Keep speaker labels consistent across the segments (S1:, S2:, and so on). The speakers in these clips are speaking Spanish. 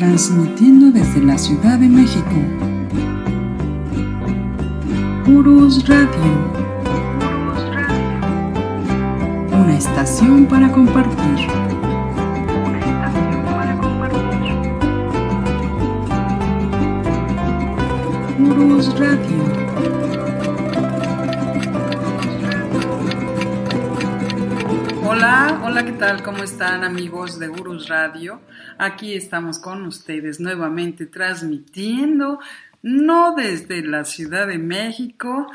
S1: transmitiendo desde la Ciudad de México. Purus Radio. Una estación para compartir. Urus Radio. Hola, hola, ¿qué tal? ¿Cómo están amigos de Urus Radio? Aquí estamos con ustedes nuevamente transmitiendo, no desde la Ciudad de México,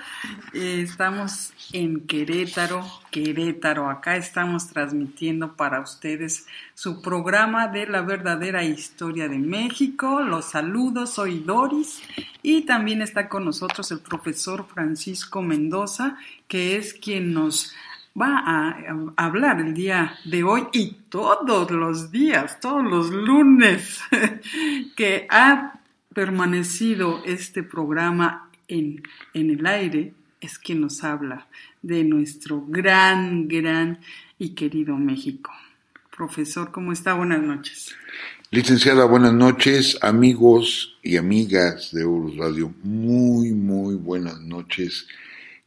S1: eh, estamos en Querétaro, Querétaro, acá estamos transmitiendo para ustedes su programa de la verdadera historia de México. Los saludos, soy Doris y también está con nosotros el profesor Francisco Mendoza, que es quien nos va a, em, hablar el día de hoy y todos los días, todos los lunes que ha permanecido este programa en, en el aire, es quien nos habla de nuestro gran, gran y querido México. Profesor, ¿cómo está? Buenas noches.
S2: Licenciada, buenas noches, amigos y amigas de Euros Radio. Muy, muy buenas noches.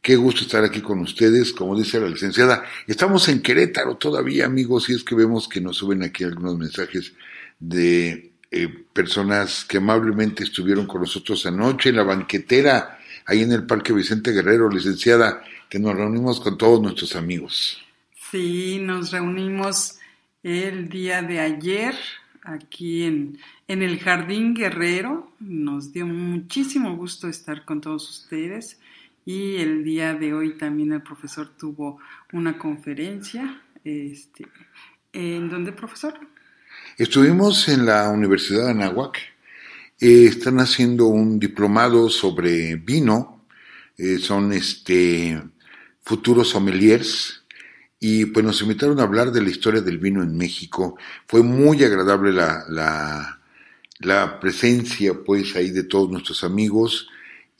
S2: Qué gusto estar aquí con ustedes, como dice la licenciada. Estamos en Querétaro todavía, amigos, y es que vemos que nos suben aquí algunos mensajes de eh, personas que amablemente estuvieron con nosotros anoche en la banquetera, ahí en el Parque Vicente Guerrero, licenciada, que nos reunimos con todos nuestros amigos.
S1: Sí, nos reunimos el día de ayer aquí en, en el Jardín Guerrero. Nos dio muchísimo gusto estar con todos ustedes y el día de hoy también el profesor tuvo una conferencia. Este, ¿En dónde, profesor?
S2: Estuvimos en la Universidad de Anáhuac. Eh, están haciendo un diplomado sobre vino. Eh, son este, futuros sommeliers. Y pues nos invitaron a hablar de la historia del vino en México. Fue muy agradable la, la presencia, pues, ahí de todos nuestros amigos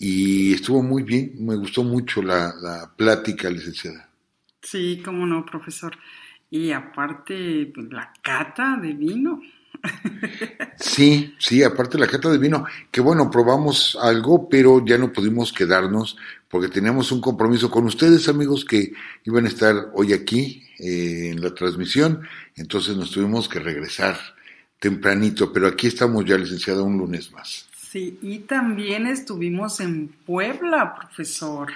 S2: y estuvo muy bien, me gustó mucho la, plática, licenciada.
S1: Sí, cómo no, profesor. Y aparte, la cata de vino.
S2: Sí, sí, aparte la cata de vino, que bueno, probamos algo, pero ya no pudimos quedarnos porque teníamos un compromiso con ustedes, amigos, que iban a estar hoy aquí eh, en la transmisión, entonces nos tuvimos que regresar tempranito, pero aquí estamos ya, licenciada, un lunes más.
S1: Sí, y también estuvimos en Puebla, profesor.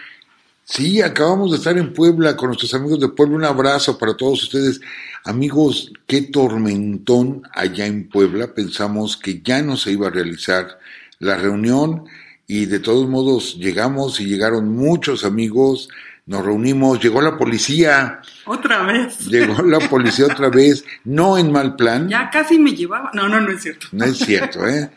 S2: Sí, acabamos de estar en Puebla con nuestros amigos de Puebla. Un abrazo para todos ustedes. Amigos, qué tormentón allá en Puebla. Pensamos que ya no se iba a realizar la reunión y de todos modos llegamos y llegaron muchos amigos. Nos reunimos, llegó la policía.
S1: Otra vez.
S2: Llegó la policía otra vez, no en mal plan.
S1: Ya casi me llevaba. No, no, no es cierto. No es cierto, ¿eh?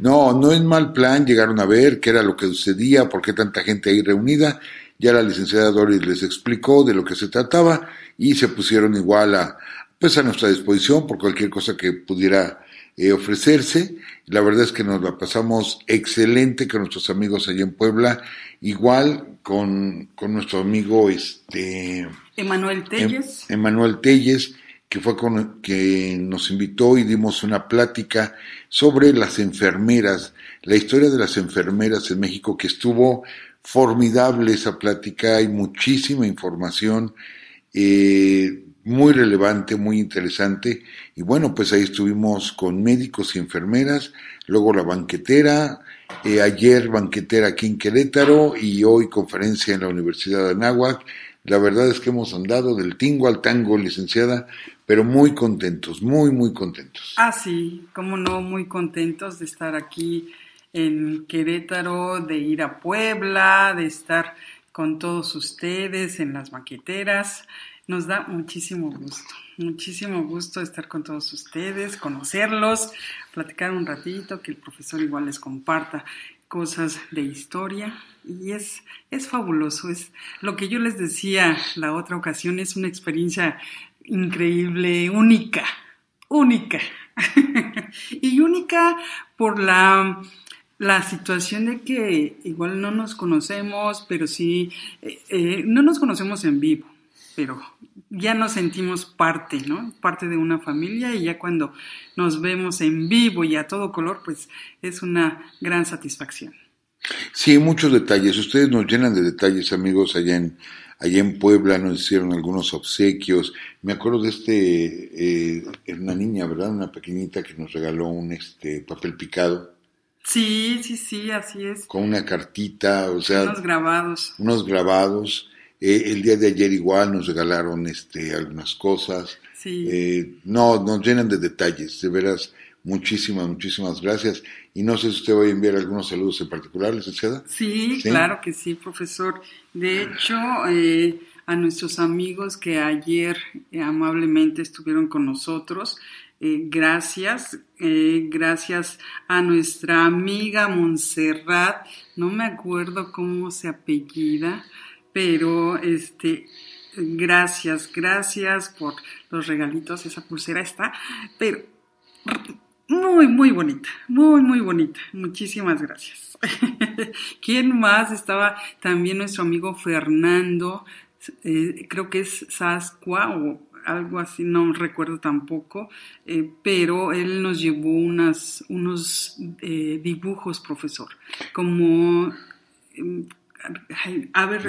S2: No, no es mal plan, llegaron a ver qué era lo que sucedía, por qué tanta gente ahí reunida. Ya la licenciada Doris les explicó de lo que se trataba y se pusieron igual a, pues a nuestra disposición por cualquier cosa que pudiera eh, ofrecerse. La verdad es que nos la pasamos excelente con nuestros amigos allá en Puebla, igual con, con nuestro amigo este
S1: Emanuel em-, Telles.
S2: Emanuel Telles, que fue con que nos invitó y dimos una plática sobre las enfermeras, la historia de las enfermeras en México, que estuvo formidable esa plática, hay muchísima información eh, muy relevante, muy interesante, y bueno, pues ahí estuvimos con médicos y enfermeras, luego la banquetera, eh, ayer banquetera aquí en Querétaro y hoy conferencia en la Universidad de Anáhuac, la verdad es que hemos andado del tingo al tango, licenciada, pero muy contentos, muy, muy contentos.
S1: Ah, sí, cómo no, muy contentos de estar aquí en Querétaro, de ir a Puebla, de estar con todos ustedes en las maqueteras. Nos da muchísimo gusto, muchísimo gusto estar con todos ustedes, conocerlos, platicar un ratito, que el profesor igual les comparta cosas de historia y es, es fabuloso, es lo que yo les decía la otra ocasión, es una experiencia increíble, única, única. y única por la, la, situación de que igual no nos conocemos, pero sí, eh, eh, no nos conocemos en vivo, pero ya nos sentimos parte, ¿no? Parte de una familia y ya cuando nos vemos en vivo y a todo color, pues es una gran satisfacción.
S2: Sí, muchos detalles. Ustedes nos llenan de detalles, amigos, allá en Allí en Puebla nos hicieron algunos obsequios. Me acuerdo de este, eh, una niña, ¿verdad? Una pequeñita que nos regaló un este, papel picado.
S1: Sí, sí, sí, así es.
S2: Con una cartita, o sea. Unos grabados. Unos grabados. Eh, el día de ayer igual nos regalaron este, algunas cosas. Sí. Eh, no, nos llenan de detalles, de veras. Muchísimas, muchísimas gracias. Y no sé si usted va a enviar algunos saludos en particular, licenciada.
S1: Sí, ¿Sí? claro que sí, profesor. De hecho, eh, a nuestros amigos que ayer eh, amablemente estuvieron con nosotros, eh, gracias, gracias a nuestra amiga Montserrat, no me acuerdo cómo se apellida, pero este, gracias, gracias por los regalitos, esa pulsera está, pero muy, muy bonita, muy, muy bonita. Muchísimas gracias. ¿Quién más? Estaba también nuestro amigo Fernando, eh, creo que es Sasqua o algo así, no recuerdo tampoco, eh, pero él nos llevó unas, unos eh, dibujos, profesor, como... Em,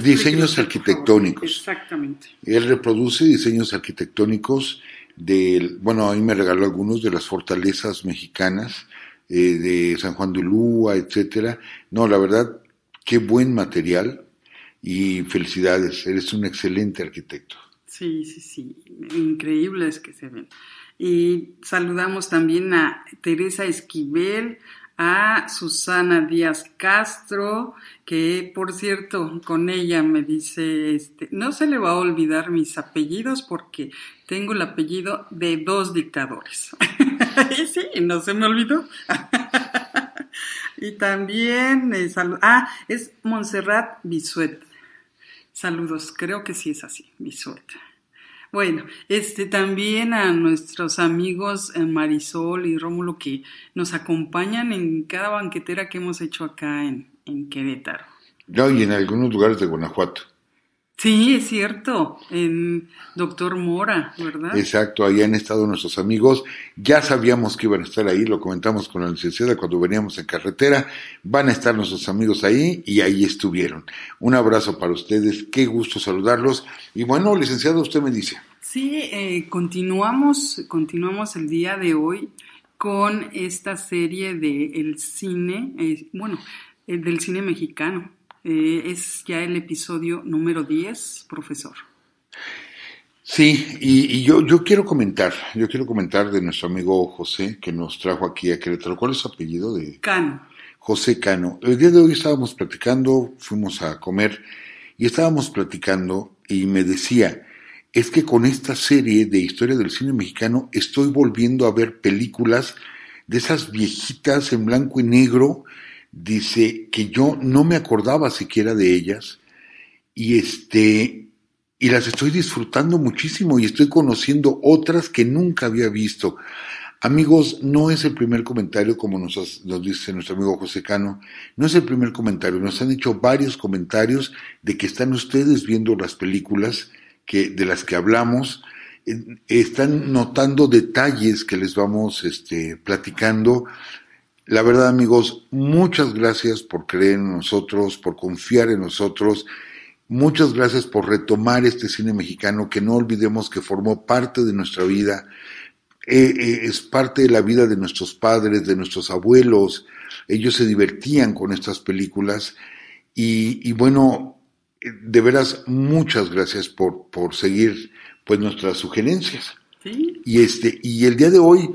S1: diseños arquitectónicos. Exactamente.
S2: Él reproduce diseños arquitectónicos bueno, a mí me regaló algunos de las fortalezas mexicanas, eh, de San Juan de lúa etcétera. No, la verdad, qué buen material y felicidades, eres un excelente arquitecto.
S1: Sí, sí, sí, es que se ven. Y saludamos también a Teresa Esquivel, a Susana Díaz Castro, que por cierto, con ella me dice, este, no se le va a olvidar mis apellidos porque tengo el apellido de dos dictadores. sí, no se me olvidó. y también, eh, ah, es Montserrat Bisuet. Saludos, creo que sí es así, Bisuet. Bueno, este también a nuestros amigos eh, Marisol y Rómulo que nos acompañan en cada banquetera que hemos hecho acá en, en Querétaro.
S2: y en algunos lugares de Guanajuato.
S1: Sí, es cierto, en Doctor Mora, ¿verdad?
S2: Exacto, ahí han estado nuestros amigos, ya sabíamos que iban a estar ahí, lo comentamos con la licenciada cuando veníamos en carretera, van a estar nuestros amigos ahí y ahí estuvieron. Un abrazo para ustedes, qué gusto saludarlos y bueno, licenciado, usted me dice.
S1: Sí, eh, continuamos, continuamos el día de hoy con esta serie del cine, eh, bueno, del cine mexicano. Eh, es ya el episodio número 10, profesor.
S2: Sí, y, yo, yo quiero comentar, yo quiero comentar de nuestro amigo José que nos trajo aquí a Querétaro. ¿Cuál es su apellido? De... Cano. José Cano. El día de hoy estábamos platicando, fuimos a comer y estábamos platicando y me decía, es que con esta serie de historia del cine mexicano estoy volviendo a ver películas de esas viejitas en blanco y negro dice que yo no me acordaba siquiera de ellas y este y las estoy disfrutando muchísimo y estoy conociendo otras que nunca había visto. Amigos, no es el primer comentario, como nos, dice nuestro amigo José Cano, no es el primer comentario, nos han hecho varios comentarios de que están ustedes viendo las películas que, de las que hablamos, eh, están notando detalles que les vamos este, platicando, la verdad, amigos, muchas gracias por creer en nosotros, por confiar en nosotros. Muchas gracias por retomar este cine mexicano que no olvidemos que formó parte de nuestra vida, eh, eh, es parte de la vida de nuestros padres, de nuestros abuelos. Ellos se divertían con estas películas y, bueno, de veras, muchas gracias por, por seguir pues nuestras sugerencias. Y este, y el día de hoy,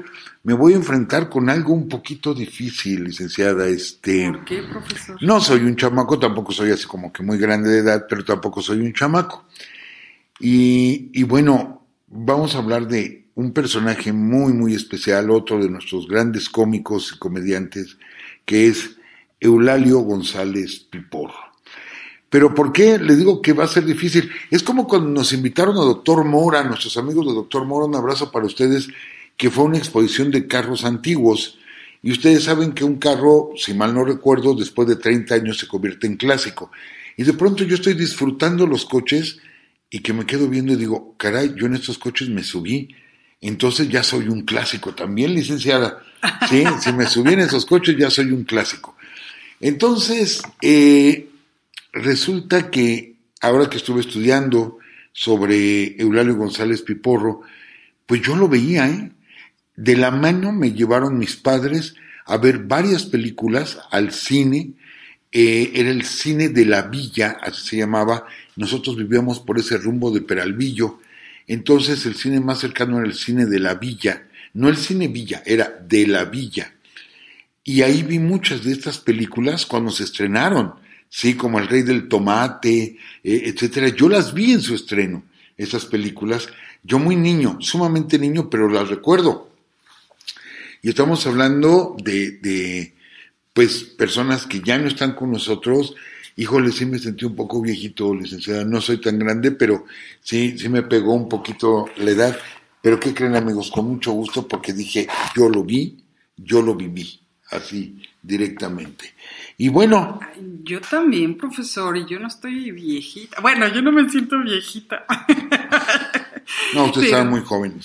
S2: me voy a enfrentar con algo un poquito difícil, licenciada. Este, ¿Por qué, profesor? No soy un chamaco, tampoco soy así como que muy grande de edad, pero tampoco soy un chamaco. Y, bueno, vamos a hablar de un personaje muy, muy especial, otro de nuestros grandes cómicos y comediantes, que es Eulalio González Pipor. Pero ¿por qué le digo que va a ser difícil? Es como cuando nos invitaron a Doctor Mora, nuestros amigos de Doctor Mora, un abrazo para ustedes, que fue una exposición de carros antiguos. Y ustedes saben que un carro, si mal no recuerdo, después de 30 años se convierte en clásico. Y de pronto yo estoy disfrutando los coches y que me quedo viendo y digo, caray, yo en estos coches me subí, entonces ya soy un clásico también, licenciada. Sí, si me subí en esos coches ya soy un clásico. Entonces, eh, resulta que ahora que estuve estudiando sobre Eulalio González Piporro, pues yo lo veía, ¿eh? De la mano me llevaron mis padres a ver varias películas al cine. Eh, era el cine de la villa, así se llamaba. Nosotros vivíamos por ese rumbo de Peralvillo. Entonces el cine más cercano era el cine de la villa. No el cine villa, era de la villa. Y ahí vi muchas de estas películas cuando se estrenaron. Sí, como El Rey del Tomate, eh, etcétera. Yo las vi en su estreno, esas películas. Yo muy niño, sumamente niño, pero las recuerdo y estamos hablando de, de, pues, personas que ya no están con nosotros. Híjole, sí me sentí un poco viejito, licenciada. No soy tan grande, pero sí, sí me pegó un poquito la edad. Pero ¿qué creen amigos? Con mucho gusto porque dije, yo lo vi, yo lo viví, así, directamente. Y bueno.
S1: Yo también, profesor, y yo no estoy viejita. Bueno, yo no me siento viejita.
S2: No, usted pero, muy joven.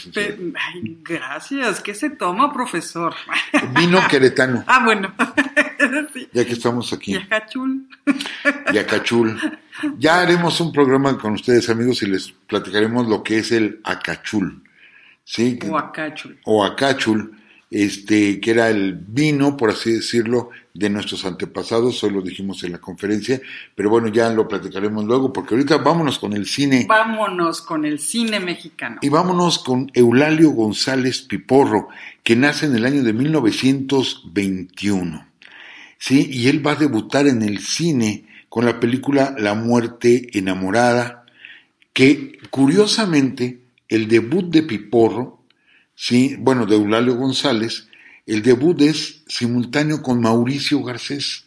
S1: gracias. ¿Qué se toma, profesor?
S2: Vino queretano.
S1: Ah, bueno.
S2: Ya que estamos aquí.
S1: Yacachul.
S2: Yacachul. Ya haremos un programa con ustedes, amigos, y les platicaremos lo que es el acachul. ¿Sí? O
S1: acachul.
S2: O acachul, este, que era el vino, por así decirlo, de nuestros antepasados, hoy lo dijimos en la conferencia, pero bueno, ya lo platicaremos luego, porque ahorita vámonos con el cine.
S1: Vámonos con el cine mexicano. Y
S2: vámonos con Eulalio González Piporro, que nace en el año de 1921, ¿sí? Y él va a debutar en el cine con la película La muerte enamorada, que curiosamente el debut de Piporro, ¿sí? Bueno, de Eulalio González, el debut es simultáneo con Mauricio Garcés.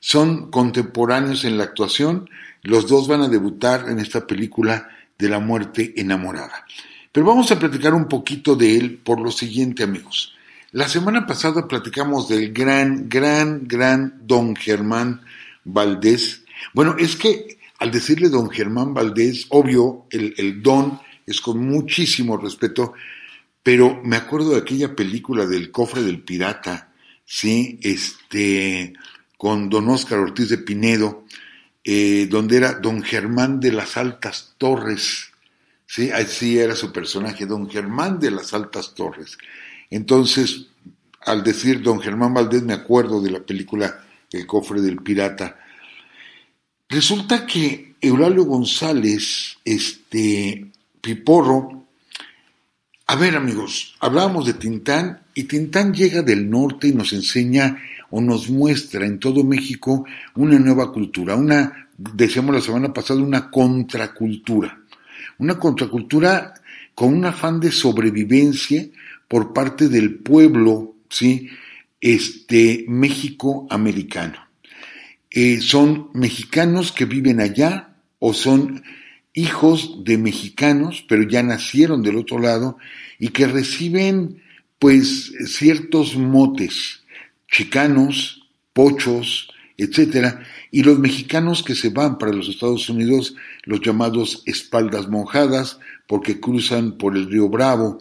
S2: Son contemporáneos en la actuación. Los dos van a debutar en esta película de la muerte enamorada. Pero vamos a platicar un poquito de él por lo siguiente, amigos. La semana pasada platicamos del gran, gran, gran don Germán Valdés. Bueno, es que al decirle don Germán Valdés, obvio, el, el don es con muchísimo respeto, pero me acuerdo de aquella película del cofre del pirata, ¿sí? Este, con don Oscar Ortiz de Pinedo, eh, donde era don Germán de las Altas Torres, ¿sí? Así era su personaje, don Germán de las Altas Torres. Entonces, al decir don Germán Valdés, me acuerdo de la película El cofre del pirata. Resulta que Eulalio González, este, Piporro, a ver amigos, hablábamos de Tintán y Tintán llega del norte y nos enseña o nos muestra en todo México una nueva cultura, una, decíamos la semana pasada, una contracultura. Una contracultura con un afán de sobrevivencia por parte del pueblo, ¿sí? Este, México americano. Eh, son mexicanos que viven allá o son hijos de mexicanos, pero ya nacieron del otro lado y que reciben pues ciertos motes, chicanos, pochos, etcétera, y los mexicanos que se van para los Estados Unidos, los llamados espaldas monjadas, porque cruzan por el río Bravo.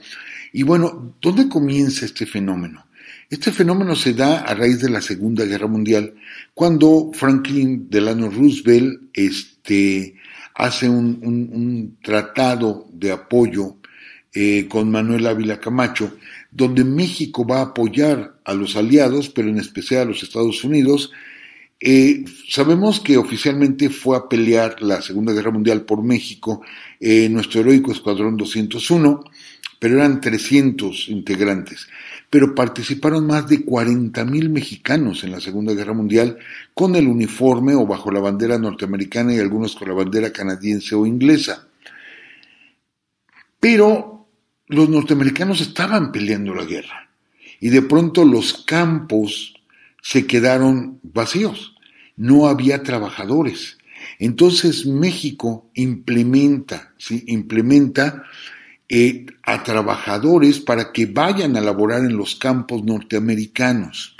S2: Y bueno, ¿dónde comienza este fenómeno? Este fenómeno se da a raíz de la Segunda Guerra Mundial, cuando Franklin Delano Roosevelt este, hace un, tratado de apoyo eh, con Manuel Ávila Camacho, donde México va a apoyar a los aliados, pero en especial a los Estados Unidos. Eh, sabemos que oficialmente fue a pelear la Segunda Guerra Mundial por México eh, nuestro heroico Escuadrón 201, pero eran 300 integrantes. Pero participaron más de 40.000 mexicanos en la Segunda Guerra Mundial con el uniforme o bajo la bandera norteamericana y algunos con la bandera canadiense o inglesa. Pero los norteamericanos estaban peleando la guerra y de pronto los campos se quedaron vacíos. No había trabajadores. Entonces México implementa, ¿sí? implementa eh, a trabajadores para que vayan a laborar en los campos norteamericanos.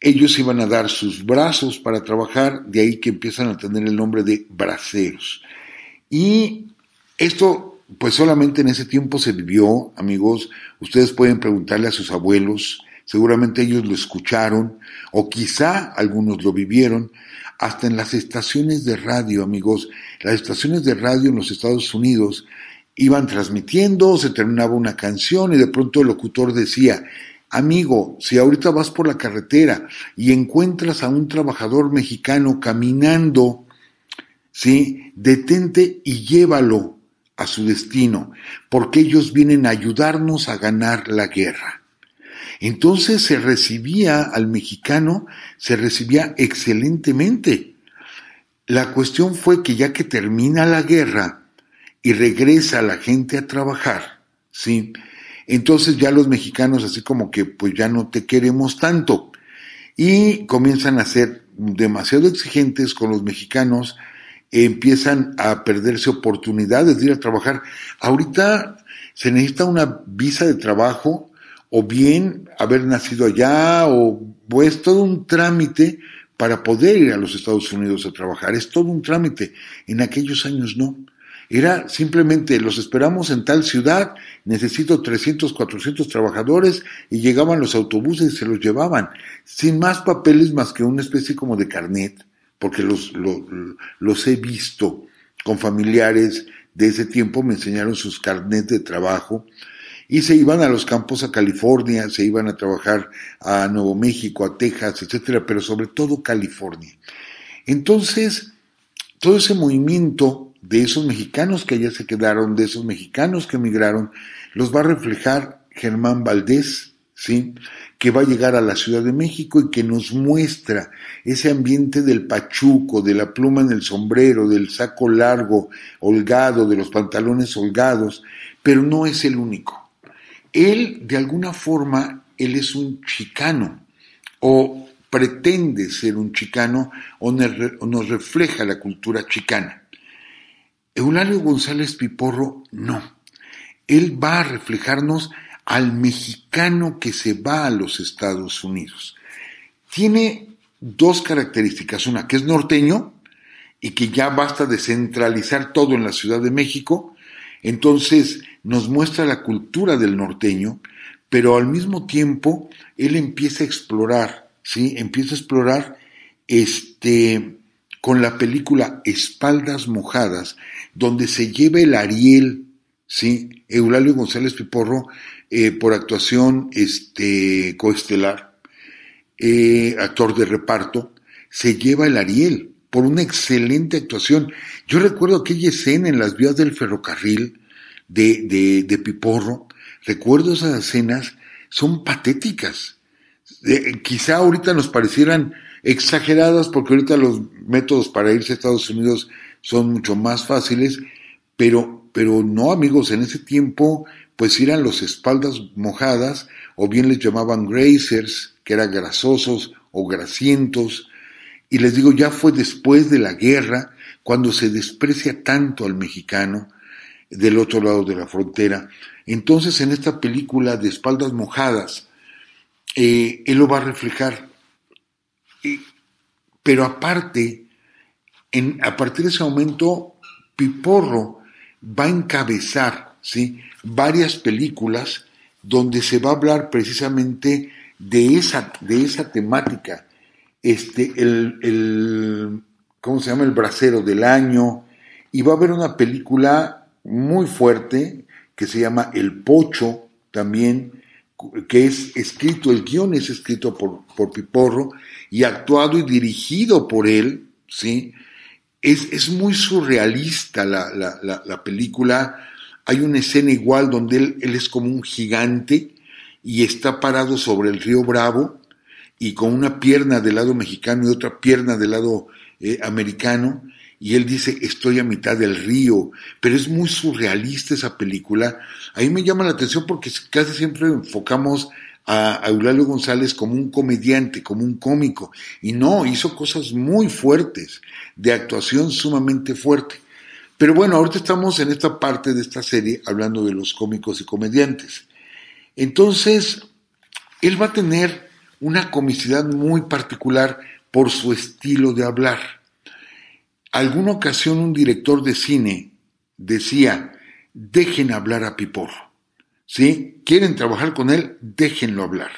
S2: Ellos iban a dar sus brazos para trabajar, de ahí que empiezan a tener el nombre de braceros. Y esto, pues solamente en ese tiempo se vivió, amigos. Ustedes pueden preguntarle a sus abuelos, seguramente ellos lo escucharon, o quizá algunos lo vivieron, hasta en las estaciones de radio, amigos. Las estaciones de radio en los Estados Unidos Iban transmitiendo, se terminaba una canción y de pronto el locutor decía, Amigo, si ahorita vas por la carretera y encuentras a un trabajador mexicano caminando, ¿sí? Detente y llévalo a su destino, porque ellos vienen a ayudarnos a ganar la guerra. Entonces se recibía al mexicano, se recibía excelentemente. La cuestión fue que ya que termina la guerra, y regresa la gente a trabajar, ¿sí? Entonces ya los mexicanos así como que pues ya no te queremos tanto y comienzan a ser demasiado exigentes con los mexicanos, empiezan a perderse oportunidades de ir a trabajar. Ahorita se necesita una visa de trabajo o bien haber nacido allá o pues todo un trámite para poder ir a los Estados Unidos a trabajar. Es todo un trámite. En aquellos años no. Era simplemente, los esperamos en tal ciudad, necesito 300, 400 trabajadores y llegaban los autobuses y se los llevaban, sin más papeles más que una especie como de carnet, porque los, los, he visto con familiares de ese tiempo, me enseñaron sus carnets de trabajo y se iban a los campos a California, se iban a trabajar a Nuevo México, a Texas, etc., pero sobre todo California. Entonces, todo ese movimiento de esos mexicanos que allá se quedaron, de esos mexicanos que emigraron, los va a reflejar Germán Valdés, ¿sí? que va a llegar a la Ciudad de México y que nos muestra ese ambiente del pachuco, de la pluma en el sombrero, del saco largo, holgado, de los pantalones holgados, pero no es el único. Él, de alguna forma, él es un chicano, o pretende ser un chicano, o nos refleja la cultura chicana. Eulalio González Piporro no. Él va a reflejarnos al mexicano que se va a los Estados Unidos. Tiene dos características, una que es norteño y que ya basta de centralizar todo en la Ciudad de México, entonces nos muestra la cultura del norteño, pero al mismo tiempo él empieza a explorar, ¿sí? Empieza a explorar este con la película Espaldas Mojadas, donde se lleva el Ariel, ¿sí? Eulalio González Piporro, eh, por actuación este, coestelar, eh, actor de reparto, se lleva el Ariel por una excelente actuación. Yo recuerdo aquella escena en las vías del ferrocarril de, de, Piporro, recuerdo esas escenas, son patéticas. Eh, quizá ahorita nos parecieran exageradas porque ahorita los métodos para irse a Estados Unidos son mucho más fáciles, pero, pero no amigos, en ese tiempo pues eran los espaldas mojadas o bien les llamaban grazers, que eran grasosos o grasientos, y les digo, ya fue después de la guerra cuando se desprecia tanto al mexicano del otro lado de la frontera. Entonces en esta película de espaldas mojadas, eh, él lo va a reflejar eh, pero aparte, a partir de ese momento, Piporro va a encabezar varias películas donde se va a hablar precisamente de esa, de esa temática. Este, el, el, ¿cómo se llama? El brasero del año. Y va a haber una película muy fuerte que se llama El Pocho también, que es escrito, el guión es escrito por, por Piporro, y actuado y dirigido por él, ¿sí? Es, es muy surrealista la, película. Hay una escena igual donde él, es como un gigante y está parado sobre el río Bravo y con una pierna del lado mexicano y otra pierna del lado eh, americano y él dice, estoy a mitad del río, pero es muy surrealista esa película. Ahí me llama la atención porque casi siempre enfocamos a, Eulalio González como un comediante, como un cómico. Y no, hizo cosas muy fuertes, de actuación sumamente fuerte. Pero bueno, ahorita estamos en esta parte de esta serie hablando de los cómicos y comediantes. Entonces, él va a tener una comicidad muy particular por su estilo de hablar. Alguna ocasión un director de cine decía, dejen hablar a Piporro. ¿sí? Quieren trabajar con él, déjenlo hablar.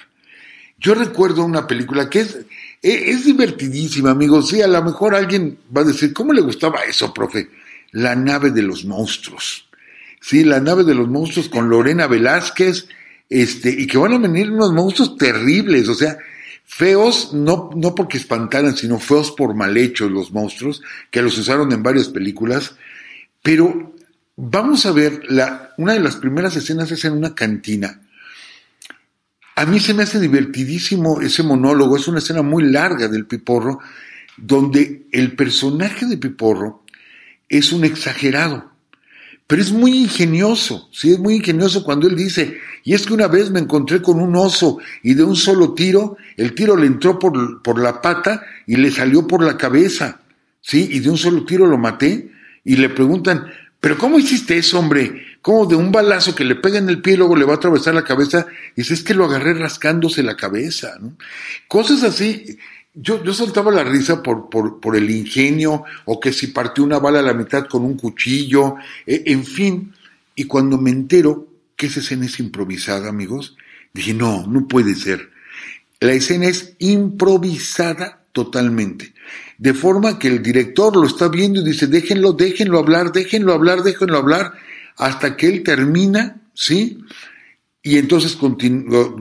S2: Yo recuerdo una película que es, e-, es divertidísima, amigos. Sí, a lo mejor alguien va a decir, ¿cómo le gustaba eso, profe? La nave de los monstruos. Sí, la nave de los monstruos con Lorena Velázquez, este, y que van a venir unos monstruos terribles, o sea, feos, no, no porque espantaran, sino feos por mal hechos los monstruos, que los usaron en varias películas, pero Vamos a ver, la, una de las primeras escenas es en una cantina. A mí se me hace divertidísimo ese monólogo, es una escena muy larga del Piporro, donde el personaje de Piporro es un exagerado, pero es muy ingenioso, sí, es muy ingenioso cuando él dice, y es que una vez me encontré con un oso y de un solo tiro, el tiro le entró por, por la pata y le salió por la cabeza, sí, y de un solo tiro lo maté, y le preguntan, pero ¿cómo hiciste eso, hombre? ¿Cómo de un balazo que le pega en el pie y luego le va a atravesar la cabeza? Dices, es que lo agarré rascándose la cabeza, ¿no? Cosas así. Yo, yo soltaba la risa por, por, el ingenio, o que si partió una bala a la mitad con un cuchillo, e, en fin. Y cuando me entero que esa escena es improvisada, amigos, dije, no, no puede ser. La escena es improvisada totalmente de forma que el director lo está viendo y dice, déjenlo, déjenlo hablar, déjenlo hablar, déjenlo hablar, hasta que él termina, ¿sí? Y entonces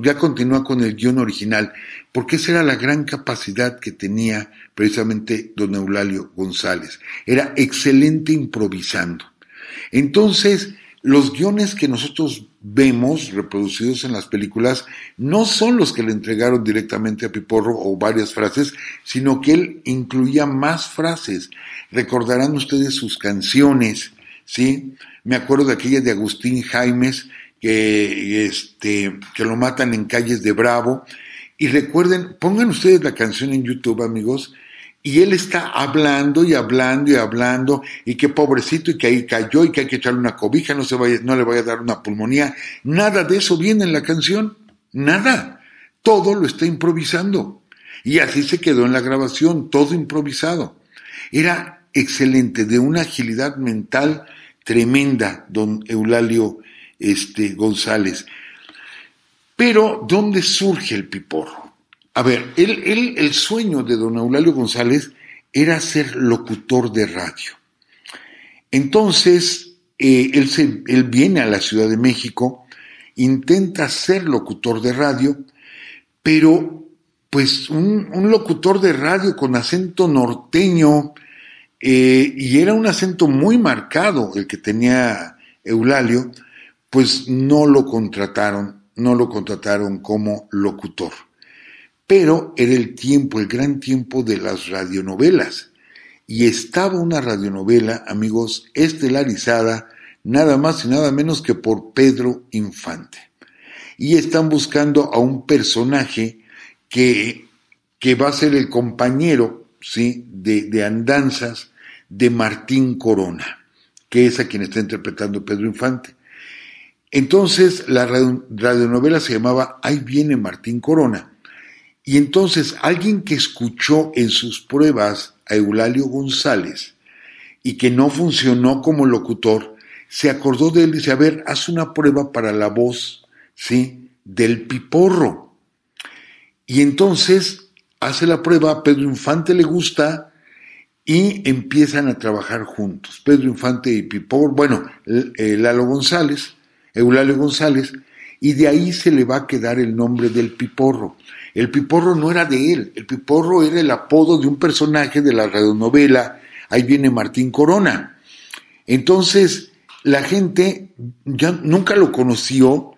S2: ya continúa con el guión original, porque esa era la gran capacidad que tenía precisamente don Eulalio González. Era excelente improvisando. Entonces, los guiones que nosotros vemos reproducidos en las películas no son los que le entregaron directamente a Piporro o varias frases, sino que él incluía más frases. Recordarán ustedes sus canciones, ¿sí? Me acuerdo de aquella de Agustín Jaimes, que, este, que lo matan en calles de Bravo. Y recuerden, pongan ustedes la canción en YouTube, amigos, y él está hablando y hablando y hablando, y qué pobrecito, y que ahí cayó, y que hay que echarle una cobija, no, se vaya, no le vaya a dar una pulmonía. Nada de eso viene en la canción, nada. Todo lo está improvisando. Y así se quedó en la grabación, todo improvisado. Era excelente, de una agilidad mental tremenda, don Eulalio este, González. Pero, ¿dónde surge el piporro? A ver, él, el sueño de don Eulalio González era ser locutor de radio. Entonces, eh, él, él viene a la Ciudad de México, intenta ser locutor de radio, pero pues un, locutor de radio con acento norteño, eh, y era un acento muy marcado el que tenía Eulalio, pues no lo contrataron, no lo contrataron como locutor pero era el tiempo, el gran tiempo de las radionovelas. Y estaba una radionovela, amigos, estelarizada, nada más y nada menos que por Pedro Infante. Y están buscando a un personaje que, que va a ser el compañero ¿sí? de, de andanzas de Martín Corona, que es a quien está interpretando Pedro Infante. Entonces la radionovela se llamaba Ahí viene Martín Corona y entonces alguien que escuchó en sus pruebas a Eulalio González y que no funcionó como locutor, se acordó de él y dice, a ver, haz una prueba para la voz, ¿sí? Del piporro. Y entonces hace la prueba, Pedro Infante le gusta y empiezan a trabajar juntos. Pedro Infante y Piporro, bueno, eh, Lalo González, Eulalio González, y de ahí se le va a quedar el nombre del piporro. El piporro no era de él, el piporro era el apodo de un personaje de la radionovela Ahí viene Martín Corona. Entonces, la gente ya nunca lo conoció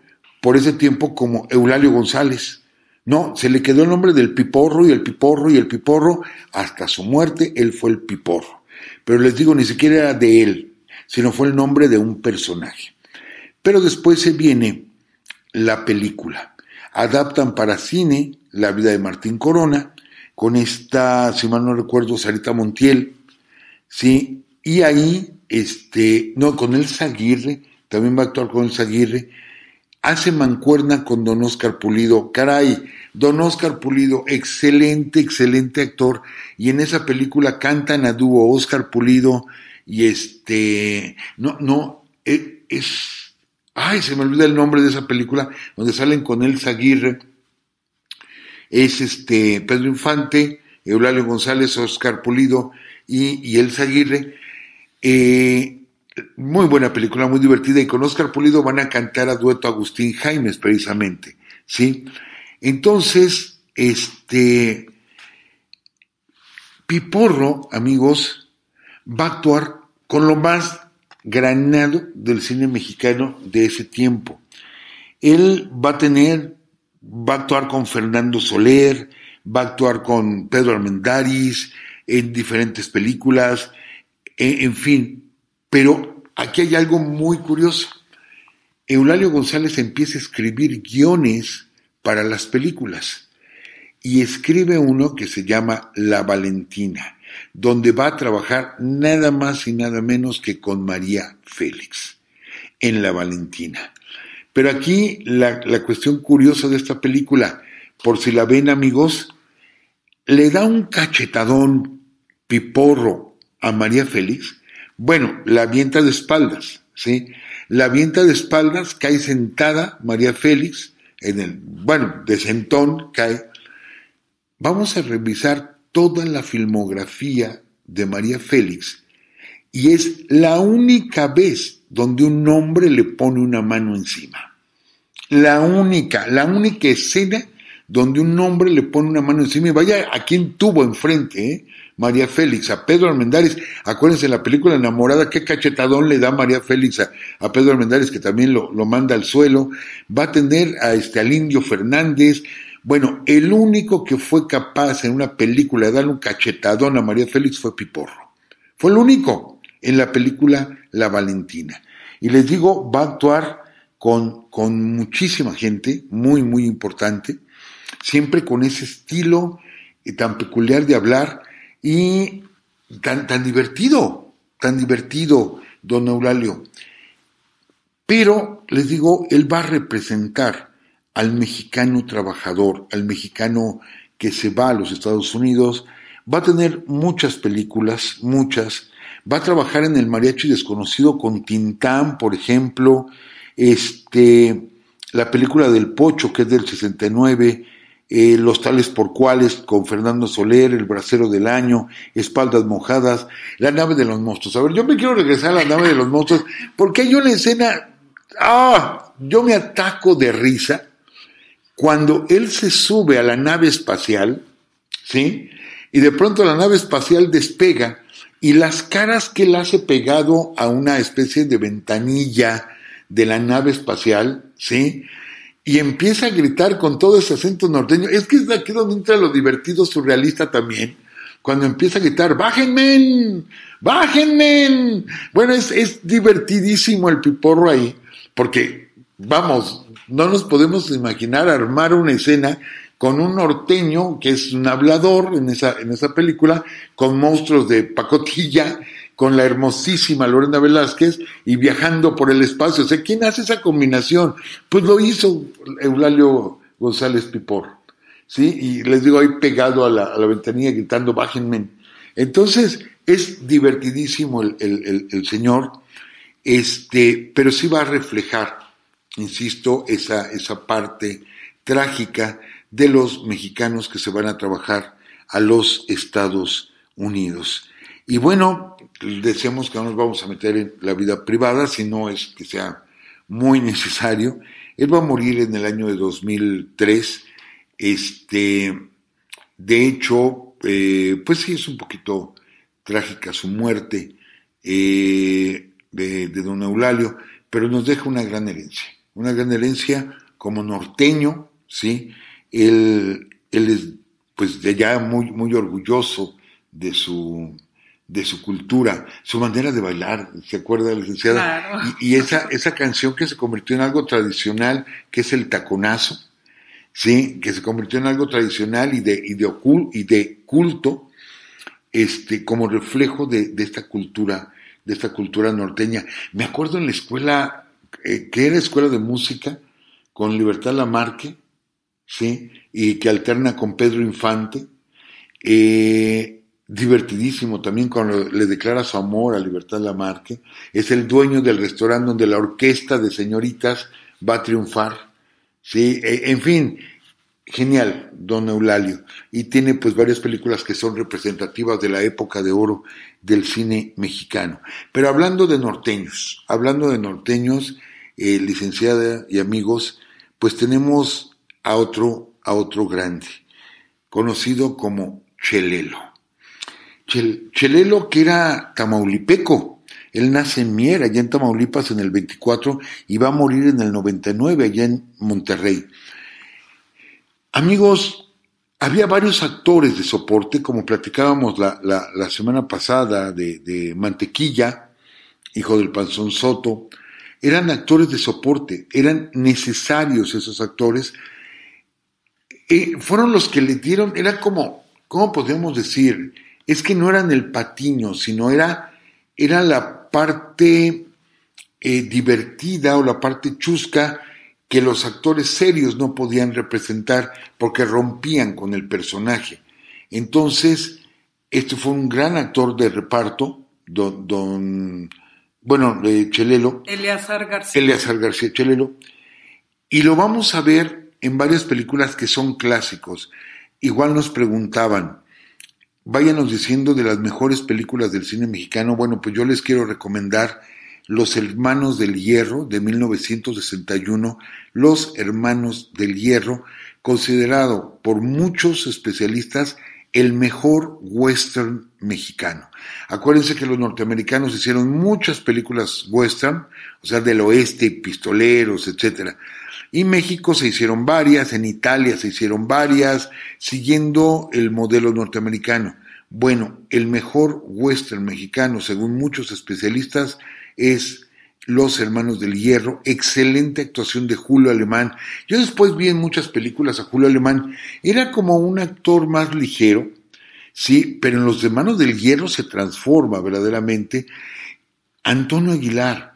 S2: por ese tiempo como Eulalio González. No, se le quedó el nombre del piporro y el piporro y el piporro. Hasta su muerte él fue el piporro. Pero les digo, ni siquiera era de él, sino fue el nombre de un personaje. Pero después se viene la película adaptan para cine La vida de Martín Corona, con esta, si mal no recuerdo, Sarita Montiel, ¿sí? Y ahí, este, no, con el Aguirre, también va a actuar con Elsa Aguirre, hace mancuerna con Don Oscar Pulido. Caray, Don Oscar Pulido, excelente, excelente actor, y en esa película cantan a dúo Oscar Pulido y este, no, no, e, es ay, se me olvida el nombre de esa película, donde salen con Elsa Aguirre, es este Pedro Infante, Eulalio González, Oscar Pulido y, y Elsa Aguirre. Eh, muy buena película, muy divertida, y con Oscar Pulido van a cantar a dueto Agustín Jaimes, precisamente, ¿sí? Entonces, este, Piporro, amigos, va a actuar con lo más granado del cine mexicano de ese tiempo. Él va a tener, va a actuar con Fernando Soler, va a actuar con Pedro Armendáriz en diferentes películas, en, en fin. Pero aquí hay algo muy curioso. Eulalio González empieza a escribir guiones para las películas y escribe uno que se llama La Valentina donde va a trabajar nada más y nada menos que con María Félix, en La Valentina. Pero aquí la, cuestión curiosa de esta película, por si la ven amigos, le da un cachetadón piporro a María Félix, bueno, la avienta de espaldas, ¿sí? La avienta de espaldas, cae sentada María Félix, en el, bueno, de sentón cae. Vamos a revisar toda la filmografía de María Félix y es la única vez donde un hombre le pone una mano encima. La única, la única escena donde un hombre le pone una mano encima y vaya a quien tuvo enfrente, ¿eh? María Félix, a Pedro Almendares. Acuérdense la película Enamorada, qué cachetadón le da María Félix a, Pedro Almendares, que también lo, manda al suelo. Va a tener a este, al Indio Fernández, bueno, el único que fue capaz en una película de darle un cachetadón a María Félix fue Piporro. Fue el único en la película La Valentina. Y les digo, va a actuar con, muchísima gente, muy, muy importante, siempre con ese estilo eh, tan peculiar de hablar y tan, tan divertido, tan divertido, don Eulalio. Pero les digo, él va a representar al mexicano trabajador, al mexicano que se va a los Estados Unidos, va a tener muchas películas, muchas. Va a trabajar en el Mariachi Desconocido con Tintán, por ejemplo, este, la película del Pocho, que es del 69, eh, Los Tales por Cuales, con Fernando Soler, El Bracero del Año, Espaldas Mojadas, La Nave de los Monstruos. A ver, yo me quiero regresar a La Nave de los Monstruos, porque hay una escena, ah, yo me ataco de risa, cuando él se sube a la nave espacial, ¿sí? Y de pronto la nave espacial despega y las caras que él hace pegado a una especie de ventanilla de la nave espacial, ¿sí? Y empieza a gritar con todo ese acento norteño. Es que es de aquí donde entra lo divertido surrealista también. Cuando empieza a gritar, ¡bájenme! ¡bájenme! Bueno, es, es divertidísimo el piporro ahí, porque, vamos, no nos podemos imaginar armar una escena con un norteño que es un hablador en esa, en esa película, con monstruos de pacotilla, con la hermosísima Lorena Velázquez y viajando por el espacio. O sea, ¿quién hace esa combinación? Pues lo hizo Eulalio González Pipor, ¿sí? Y les digo ahí pegado a la, ventanilla gritando, bájenme. Entonces, es divertidísimo el, el señor, este, pero sí va a reflejar insisto, esa, esa parte trágica de los mexicanos que se van a trabajar a los Estados Unidos. Y bueno, deseamos que no nos vamos a meter en la vida privada, si no es que sea muy necesario. Él va a morir en el año de 2003. Este, de hecho, eh, pues sí, es un poquito trágica su muerte eh, de don Eulalio, pero nos deja una gran herencia una gran herencia como norteño, ¿sí? Él, es pues de ya muy, muy orgulloso de su, de su cultura, su manera de bailar, ¿se acuerda, licenciada? Y, esa, esa canción que se convirtió en algo tradicional, que es el taconazo, ¿sí? Que se convirtió en algo tradicional y de, de, y de culto, este, como reflejo de, de esta cultura, de esta cultura norteña. Me acuerdo en la escuela eh, que era escuela de música con Libertad Lamarque, ¿sí? Y que alterna con Pedro Infante. Eh, divertidísimo también cuando le declara su amor a Libertad Lamarque. Es el dueño del restaurante donde la orquesta de señoritas va a triunfar. ¿sí? E, en fin, genial, don Eulalio. Y tiene pues varias películas que son representativas de la época de oro del cine mexicano. Pero hablando de norteños, hablando de norteños, eh, licenciada y amigos, pues tenemos a otro, a otro grande, conocido como Chelelo. Chelelo que era tamaulipeco, él nace en Mier, allá en Tamaulipas, en el 24, y va a morir en el 99, allá en Monterrey. Amigos, había varios actores de soporte, como platicábamos la, semana pasada de, Mantequilla, hijo del Panzón Soto, eran actores de soporte, eran necesarios esos actores. Eh, fueron los que le dieron, era como, ¿cómo podemos decir? Es que no eran el patiño, sino era, era la parte eh, divertida o la parte chusca que los actores serios no podían representar porque rompían con el personaje. Entonces, este fue un gran actor de reparto, don, bueno, de Chelelo. Eleazar García. Eleazar García Chelelo. Y lo vamos a ver en varias películas que son clásicos. Igual nos preguntaban, váyanos diciendo de las mejores películas del cine mexicano. Bueno, pues yo les quiero recomendar los Hermanos del Hierro de 1961, Los Hermanos del Hierro, considerado por muchos especialistas el mejor western mexicano. Acuérdense que los norteamericanos hicieron muchas películas western, o sea, del oeste, pistoleros, etc. Y México se hicieron varias, en Italia se hicieron varias, siguiendo el modelo norteamericano. Bueno, el mejor western mexicano, según muchos especialistas, es Los Hermanos del Hierro, excelente actuación de Julio Alemán. Yo después vi en muchas películas a Julio Alemán, era como un actor más ligero, sí, pero en Los Hermanos del Hierro se transforma verdaderamente Antonio Aguilar.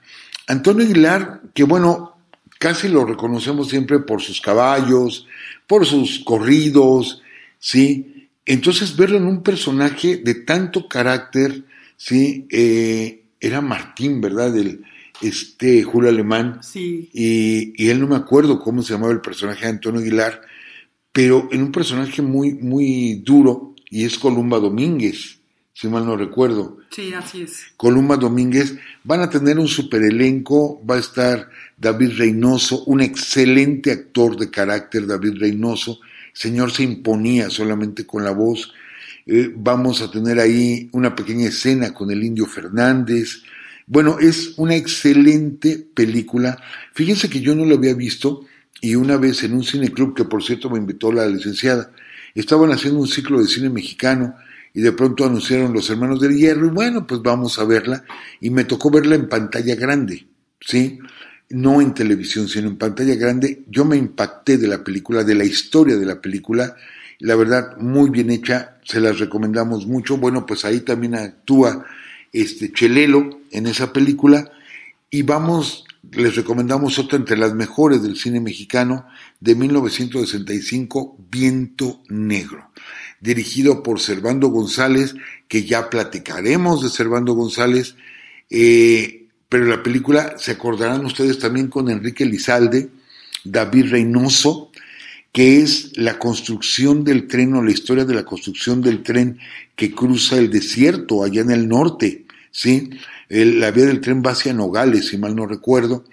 S2: Antonio Aguilar, que bueno, casi lo reconocemos siempre por sus caballos, por sus corridos, ¿sí? Entonces verlo en un personaje de tanto carácter, ¿sí? Eh, era Martín, ¿verdad? El, este Julio Alemán. Sí. Y, él no me acuerdo cómo se llamaba el personaje de Antonio Aguilar, pero en un personaje muy, muy duro, y es Columba Domínguez, si mal no recuerdo.
S1: Sí, así es.
S2: Columba Domínguez. Van a tener un super elenco, va a estar David Reynoso, un excelente actor de carácter, David Reynoso. señor se imponía solamente con la voz eh, vamos a tener ahí una pequeña escena con el indio Fernández. Bueno, es una excelente película. Fíjense que yo no la había visto y una vez en un cineclub, que por cierto me invitó la licenciada, estaban haciendo un ciclo de cine mexicano y de pronto anunciaron los hermanos del hierro y bueno, pues vamos a verla y me tocó verla en pantalla grande, ¿sí? No en televisión, sino en pantalla grande. Yo me impacté de la película, de la historia de la película la verdad muy bien hecha, se las recomendamos mucho. Bueno, pues ahí también actúa este Chelelo en esa película y vamos les recomendamos otra entre las mejores del cine mexicano de 1965, Viento Negro, dirigido por Servando González, que ya platicaremos de Servando González, eh, pero la película se acordarán ustedes también con Enrique Lizalde, David Reynoso, que es la construcción del tren o la historia de la construcción del tren que cruza el desierto allá en el norte, ¿sí? la vía del tren va hacia Nogales, si mal no recuerdo.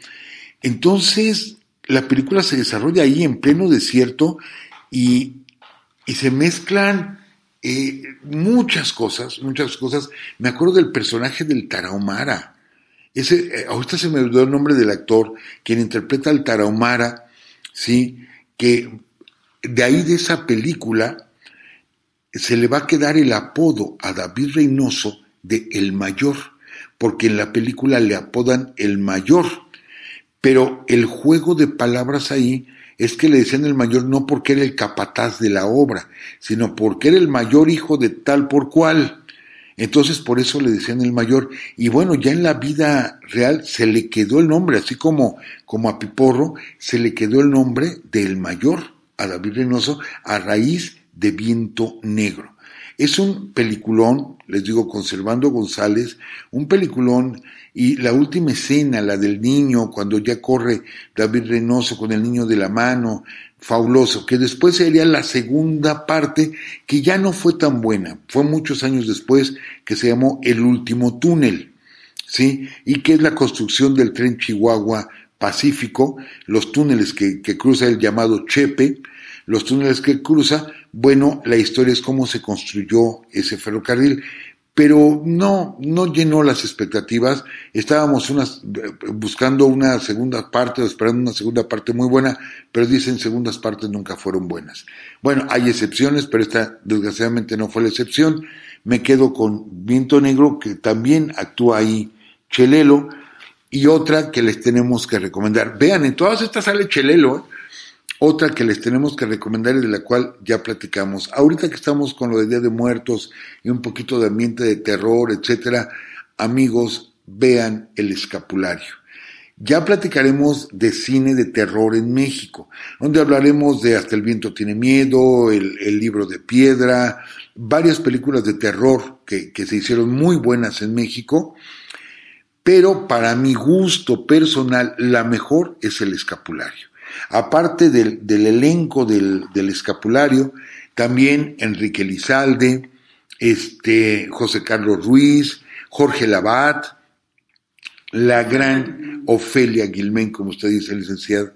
S2: Entonces, la película se desarrolla ahí en pleno desierto y, se mezclan eh, muchas cosas, muchas cosas. Me acuerdo del personaje del Tarahumara. Ese, eh, ahorita se me olvidó el nombre del actor, quien interpreta al Tarahumara, ¿sí? que de ahí de esa película se le va a quedar el apodo a David Reynoso de El Mayor, porque en la película le apodan El Mayor, pero el juego de palabras ahí es que le decían el mayor no porque era el capataz de la obra, sino porque era el mayor hijo de tal por cual. Entonces por eso le decían el mayor. Y bueno, ya en la vida real se le quedó el nombre, así como, como a Piporro, se le quedó el nombre del mayor a David Reynoso a raíz de Viento Negro. Es un peliculón, les digo, conservando González, un peliculón y la última escena, la del niño, cuando ya corre David Reynoso con el niño de la mano, fabuloso, que después sería la segunda parte que ya no fue tan buena, fue muchos años después que se llamó El último túnel, ¿sí? Y que es la construcción del tren Chihuahua Pacífico, los túneles que, cruza el llamado Chepe, los túneles que cruza, bueno, la historia es cómo se construyó ese ferrocarril, pero no, no llenó las expectativas. Estábamos unas, buscando una segunda parte, esperando una segunda parte muy buena, pero dicen segundas partes nunca fueron buenas. Bueno, hay excepciones, pero esta desgraciadamente no fue la excepción. Me quedo con Viento Negro, que también actúa ahí Chelelo, y otra que les tenemos que recomendar. Vean, en todas estas sale Chelelo, ¿eh? otra que les tenemos que recomendar y de la cual ya platicamos. Ahorita que estamos con lo de Día de Muertos y un poquito de ambiente de terror, etcétera, amigos, vean el escapulario. Ya platicaremos de cine de terror en México, donde hablaremos de Hasta el viento tiene miedo, el, libro de piedra, varias películas de terror que, que se hicieron muy buenas en México pero para mi gusto personal, la mejor es el escapulario. Aparte del, elenco del, escapulario, también Enrique Lizalde, este, José Carlos Ruiz, Jorge Labat, la gran Ofelia Guilmén, como usted dice, licenciado,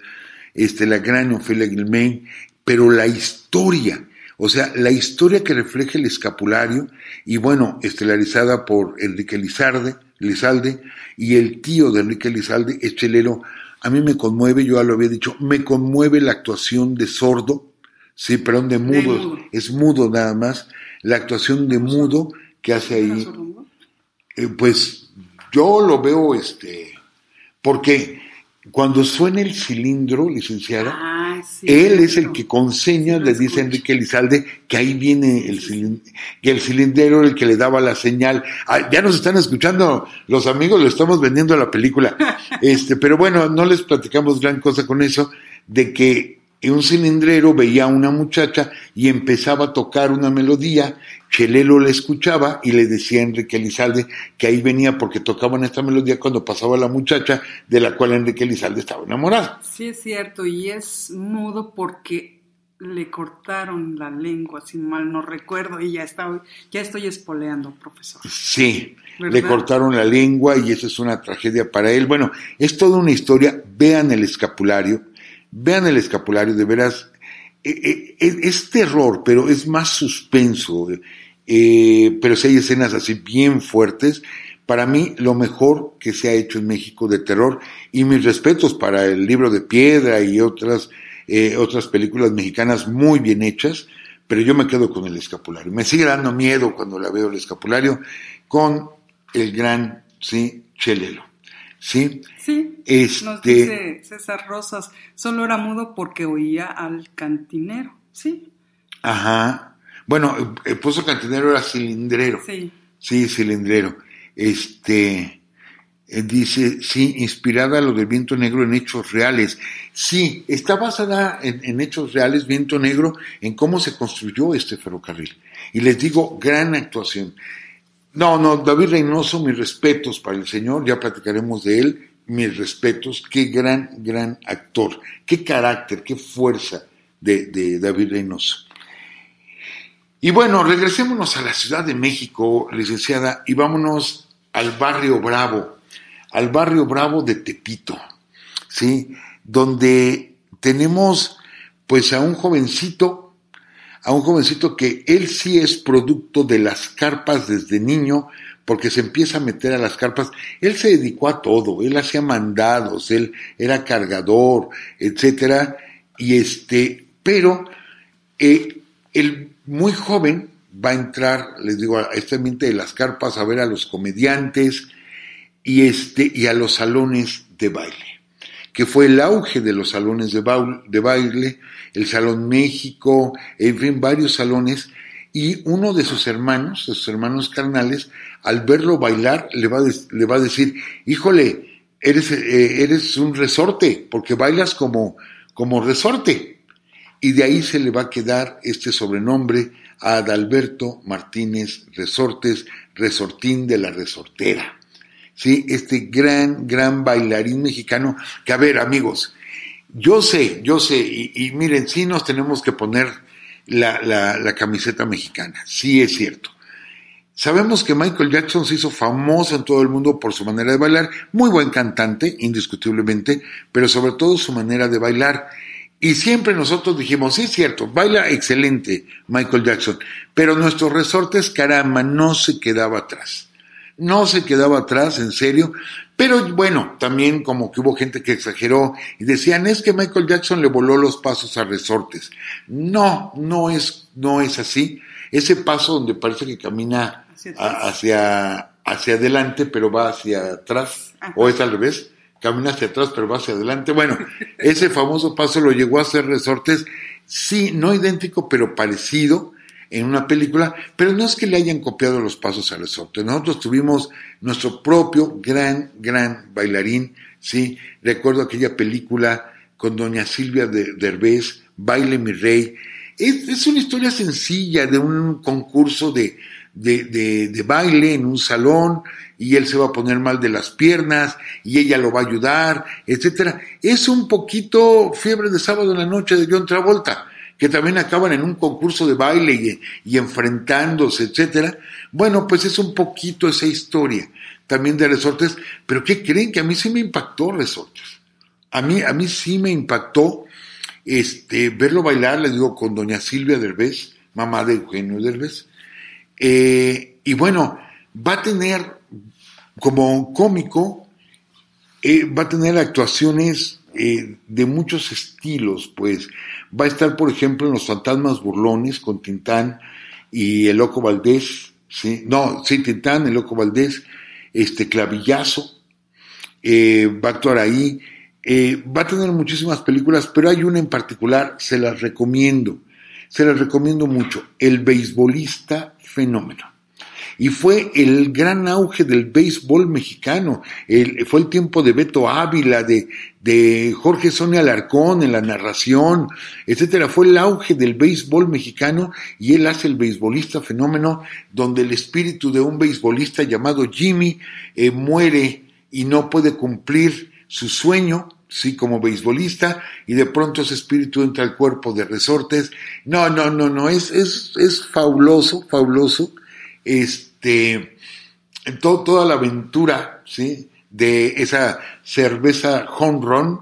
S2: este, la gran Ofelia Guilmén, pero la historia, o sea, la historia que refleja el escapulario, y bueno, estelarizada por Enrique Lizalde, Lizalde, y el tío de Enrique Lizalde es chelero. A mí me conmueve, yo ya lo había dicho, me conmueve la actuación de sordo, sí, perdón, de mudo, es mudo nada más, la actuación de mudo que hace ahí. Eh, pues yo lo veo, este, porque cuando suena el cilindro, licenciada,
S1: ah, él es el
S2: que con señas le dice Enrique Lizalde que ahí viene el cilindro, que el cilindrero el que le daba la señal. ya nos están escuchando los amigos, lo estamos vendiendo a la película. este, pero bueno, no les platicamos gran cosa con eso, de que en un cilindrero veía a una muchacha y empezaba a tocar una melodía. Chelelo la escuchaba y le decía a Enrique Elizalde que ahí venía porque tocaban esta melodía cuando pasaba la muchacha de la cual Enrique Elizalde estaba enamorado.
S1: Sí, es cierto, y es mudo porque le cortaron la lengua, si mal no recuerdo, y ya, está, ya estoy espoleando, profesor.
S2: Sí, le cortaron la lengua y eso es una tragedia para él. Bueno, es toda una historia, vean el escapulario Vean el escapulario, de veras, eh, eh, es terror, pero es más suspenso. Eh, pero si hay escenas así bien fuertes, para mí lo mejor que se ha hecho en México de terror, y mis respetos para el libro de piedra y otras, otras películas mexicanas muy bien hechas, pero yo me quedo con el escapulario. Me sigue dando miedo cuando la veo el escapulario, con el gran, sí, Chelelo. ¿sí?
S1: Sí, este, nos dice César Rosas, solo era mudo porque oía al cantinero, ¿sí?
S2: Ajá. Bueno, eh, pues, el pozo cantinero era cilindrero. Sí. Sí, cilindrero. Este eh, dice, sí, inspirada lo del viento negro en hechos reales. Sí, está basada en, hechos reales, viento negro, en cómo se construyó este ferrocarril. Y les digo, gran actuación. No, no, David Reynoso, mis respetos para el señor, ya platicaremos de él, mis respetos, qué gran, gran actor, qué carácter, qué fuerza de, David Reynoso. Y bueno, regresémonos a la Ciudad de México, licenciada, y vámonos al barrio Bravo, al barrio Bravo de Tepito, ¿sí? Donde tenemos pues a un jovencito a un jovencito que él sí es producto de las carpas desde niño, porque se empieza a meter a las carpas. Él se dedicó a todo, él hacía mandados, él era cargador, etcétera. Y este, pero él eh, el muy joven va a entrar, les digo, a este ambiente de las carpas, a ver a los comediantes y este, y a los salones de baile que fue el auge de los salones de, baile, el Salón México, en fin, varios salones, y uno de sus hermanos, de sus hermanos carnales, al verlo bailar, le va, le va a decir, híjole, eres, eh, eres un resorte, porque bailas como, como resorte. Y de ahí se le va a quedar este sobrenombre a Adalberto Martínez Resortes, resortín de la resortera. ¿sí? Este gran, gran bailarín mexicano, que a ver, amigos, yo sé, yo sé, y, miren, sí nos tenemos que poner la, camiseta mexicana, sí es cierto. Sabemos que Michael Jackson se hizo famoso en todo el mundo por su manera de bailar, muy buen cantante, indiscutiblemente, pero sobre todo su manera de bailar. Y siempre nosotros dijimos, sí es cierto, baila excelente Michael Jackson, pero nuestros resortes, caramba, no se quedaba atrás no se quedaba atrás, en serio. Pero bueno, también como que hubo gente que exageró y decían, es que Michael Jackson le voló los pasos a resortes. No, no es, no es así. Ese paso donde parece que camina hacia, hacia, adelante, pero va hacia atrás, o es al revés, camina hacia atrás, pero va hacia adelante. Bueno, ese famoso paso lo llegó a hacer resortes, sí, no idéntico, pero parecido en una película, pero no es que le hayan copiado los pasos a resorte. Nosotros tuvimos nuestro propio gran, gran bailarín, ¿sí? Recuerdo aquella película con doña Silvia de Derbez, Baile mi Rey. Es, una historia sencilla de un concurso de, de, de baile en un salón y él se va a poner mal de las piernas y ella lo va a ayudar, etc. Es un poquito fiebre de sábado en la noche de John Travolta que también acaban en un concurso de baile y, enfrentándose, etcétera. Bueno, pues es un poquito esa historia también de Resortes, pero ¿qué creen? Que a mí sí me impactó Resortes. A mí, a mí sí me impactó este, verlo bailar, le digo, con doña Silvia Derbez, mamá de Eugenio Derbez. Eh, y bueno, va a tener como cómico, eh, va a tener actuaciones eh, de muchos estilos, pues. Va a estar, por ejemplo, en Los Fantasmas Burlones con Tintán y el Loco Valdés, ¿sí? No, sí, Tintán, el Loco Valdés, este Clavillazo, eh, va a actuar ahí. Eh, va a tener muchísimas películas, pero hay una en particular, se las recomiendo, se las recomiendo mucho, El beisbolista fenómeno. Y fue el gran auge del béisbol mexicano, fue el tiempo de Beto Ávila, de, de Jorge Sonia Alarcón en la narración, etcétera. Fue el auge del béisbol mexicano y él hace el beisbolista fenómeno donde el espíritu de un beisbolista llamado Jimmy eh, muere y no puede cumplir su sueño, sí, como beisbolista, y de pronto ese espíritu entra al cuerpo de resortes. No, no, no, no, es, es, es fabuloso, fabuloso. Este, todo, toda la aventura, sí de esa cerveza home run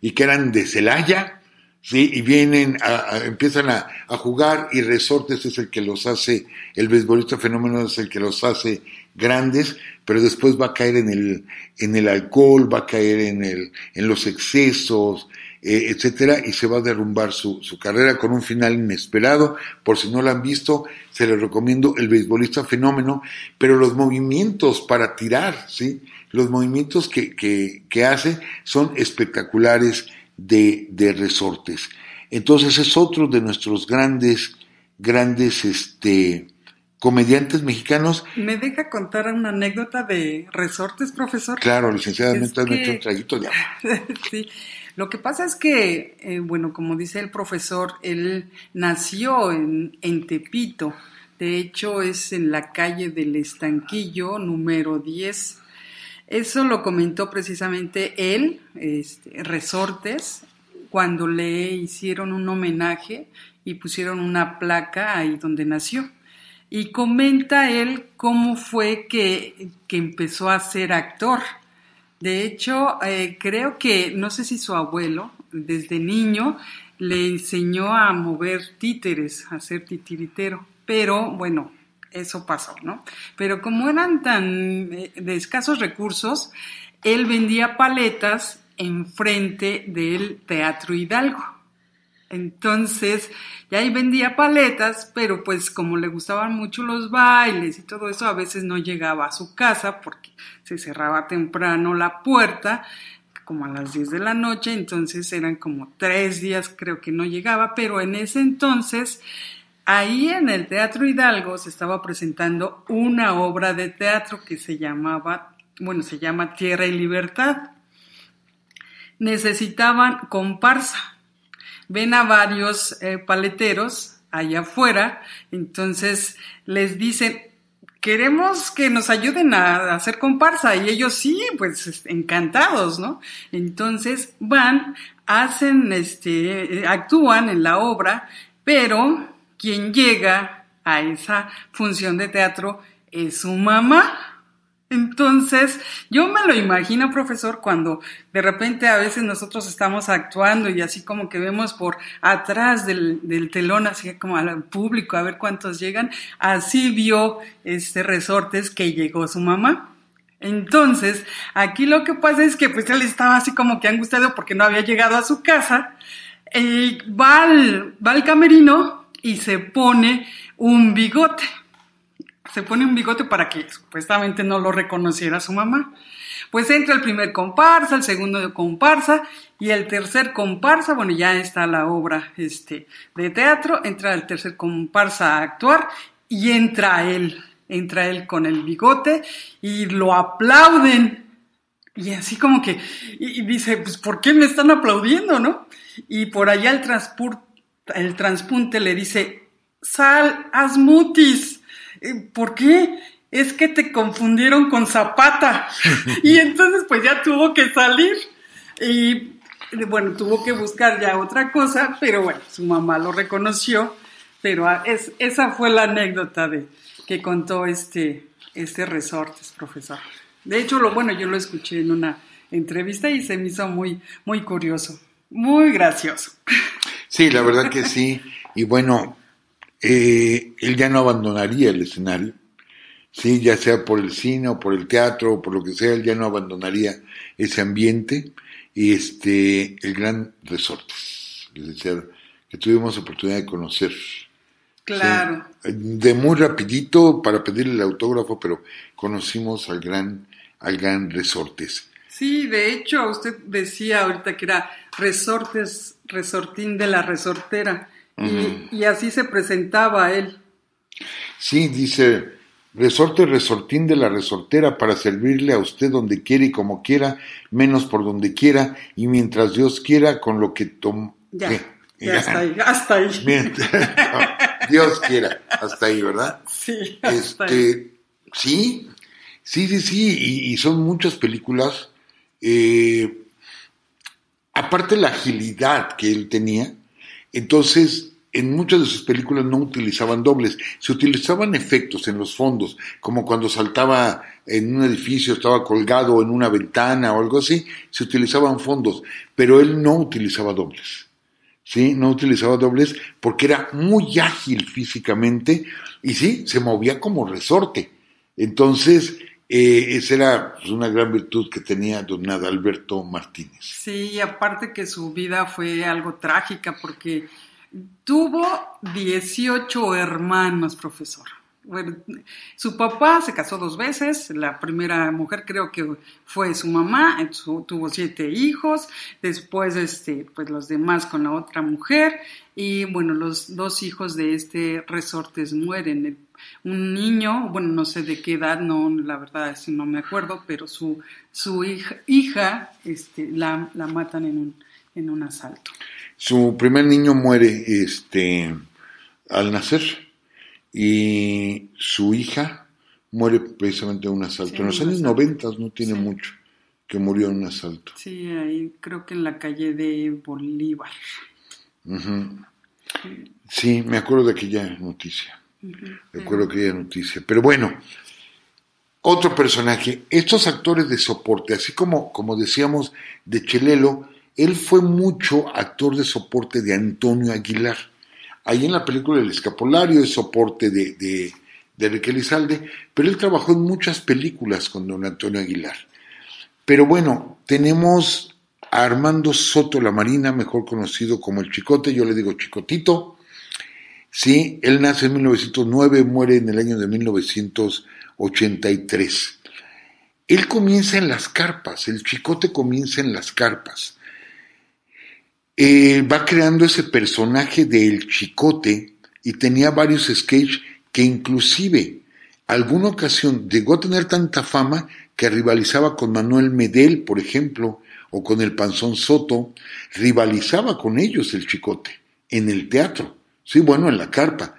S2: y que eran de Celaya, ¿sí? y vienen, a, empiezan a, jugar y Resortes es el que los hace, el beisbolista fenómeno es el que los hace grandes, pero después va a caer en el, en el alcohol, va a caer en, el, en los excesos, eh, etcétera, y se va a derrumbar su, su, carrera con un final inesperado. Por si no lo han visto, se les recomiendo el beisbolista fenómeno, pero los movimientos para tirar, ¿sí? los movimientos que, hace son espectaculares de, resortes. Entonces es otro de nuestros grandes, grandes este, comediantes mexicanos.
S1: ¿Me deja contar una anécdota de resortes, profesor? Claro, licenciadamente un traguito de Lo que pasa es que, eh, bueno, como dice el profesor, él nació en, en Tepito. De hecho, es en la calle del Estanquillo, número 10 eso lo comentó precisamente él, este, Resortes, cuando le hicieron un homenaje y pusieron una placa ahí donde nació. Y comenta él cómo fue que, empezó a ser actor. De hecho, eh, creo que, no sé si su abuelo, desde niño, le enseñó a mover títeres, a ser titiritero. Pero bueno, eso pasó, ¿no? Pero como eran tan eh, de escasos recursos, él vendía paletas enfrente del Teatro Hidalgo. Entonces, ya ahí vendía paletas, pero pues como le gustaban mucho los bailes y todo eso, a veces no llegaba a su casa porque se cerraba temprano la puerta, como a las 10 de la noche, entonces eran como tres días creo que no llegaba, pero en ese entonces ahí en el Teatro Hidalgo se estaba presentando una obra de teatro que se llamaba, bueno, se llama Tierra y Libertad. Necesitaban comparsa. Ven a varios eh, paleteros allá afuera, entonces les dicen, queremos que nos ayuden a hacer comparsa y ellos sí, pues este, encantados, ¿no? Entonces van, hacen, este, eh, actúan en la obra, pero quien llega a esa función de teatro es su mamá. Entonces, yo me lo imagino, profesor, cuando de repente a veces nosotros estamos actuando y así como que vemos por atrás del, telón, así como al público, a ver cuántos llegan, así vio este resortes que llegó su mamá. Entonces, aquí lo que pasa es que pues él estaba así como que angustiado porque no había llegado a su casa, eh, va, al, va al camerino y se pone un bigote. Se pone un bigote para que supuestamente no lo reconociera su mamá. Pues entra el primer comparsa, el segundo comparsa y el tercer comparsa, bueno, ya está la obra este, de teatro, entra el tercer comparsa a actuar y entra él, entra él con el bigote y lo aplauden. Y así como que, y dice, pues, ¿por qué me están aplaudiendo, no? Y por allá el transporte el transpunte le dice, sal, asmutis. Eh, ¿Por qué? Es que te confundieron con Zapata. y entonces pues ya tuvo que salir. Y eh, bueno, tuvo que buscar ya otra cosa, pero bueno, su mamá lo reconoció. Pero ah, esa fue la anécdota de, que contó este, este Resortes, profesor. De hecho, lo bueno, yo lo escuché en una entrevista y se me hizo muy, muy curioso, muy gracioso.
S2: Sí, la verdad que sí. Y bueno, eh, él ya no abandonaría el escenario, ¿sí? ya sea por el cine o por el teatro o por lo que sea, él ya no abandonaría ese ambiente. Y este, el gran Resortes, que tuvimos oportunidad de conocer. Claro. De muy rapidito para pedirle el autógrafo, pero conocimos al gran, al gran Resortes.
S1: Sí, de hecho, usted decía ahorita que era resortes, resortín de la resortera,
S2: y,
S1: así se presentaba él.
S2: Sí, dice, resorte, resortín de la resortera para servirle a usted donde quiera y como quiera, menos por donde quiera, y mientras Dios quiera, con lo que tomó. Ya, hasta ahí, Dios quiera, hasta ahí, ¿verdad? Sí, este, Sí, sí, sí, sí, y son muchas películas eh, aparte la agilidad que él tenía, entonces en muchas de sus películas no utilizaban dobles, se utilizaban efectos en los fondos, como cuando saltaba en un edificio, estaba colgado en una ventana o algo así, se utilizaban fondos, pero él no utilizaba dobles. ¿Sí? No utilizaba dobles porque era muy ágil físicamente y sí, se movía como resorte. Entonces, eh, esa era pues, una gran virtud que tenía don Alberto Martínez.
S1: Sí, aparte que su vida fue algo trágica porque tuvo 18 hermanos, profesor. Bueno, su papá se casó dos veces, la primera mujer creo que fue su mamá, tuvo siete hijos, después este, pues los demás con la otra mujer y bueno, los dos hijos de este Resortes mueren, el un niño, bueno, no sé de qué edad, no, la verdad es no me acuerdo, pero su, su hija, este, la, la, matan en un, en un asalto.
S2: Su primer niño muere este, al nacer y su hija muere precisamente en un asalto. en los años 90 no tiene mucho que murió en un asalto.
S1: Sí, ahí creo que en la calle de Bolívar.
S2: Sí, me acuerdo de aquella noticia. Recuerdo que aquella noticia. Pero bueno, otro personaje, estos actores de soporte, así como, como decíamos de Chelelo, él fue mucho actor de soporte de Antonio Aguilar. Ahí en la película El Escapulario es soporte de, de, de Enrique Lizalde, pero él trabajó en muchas películas con don Antonio Aguilar. Pero bueno, tenemos a Armando Soto La Marina, mejor conocido como el Chicote, yo le digo Chicotito, ¿sí? Él nace en 1909, muere en el año de 1983. Él comienza en las carpas, el chicote comienza en las carpas. Eh, va creando ese personaje del chicote y tenía varios sketches que inclusive alguna ocasión llegó a tener tanta fama que rivalizaba con Manuel Medel, por ejemplo, o con el Panzón Soto, rivalizaba con ellos el chicote en el teatro. Sí, bueno, en la carpa.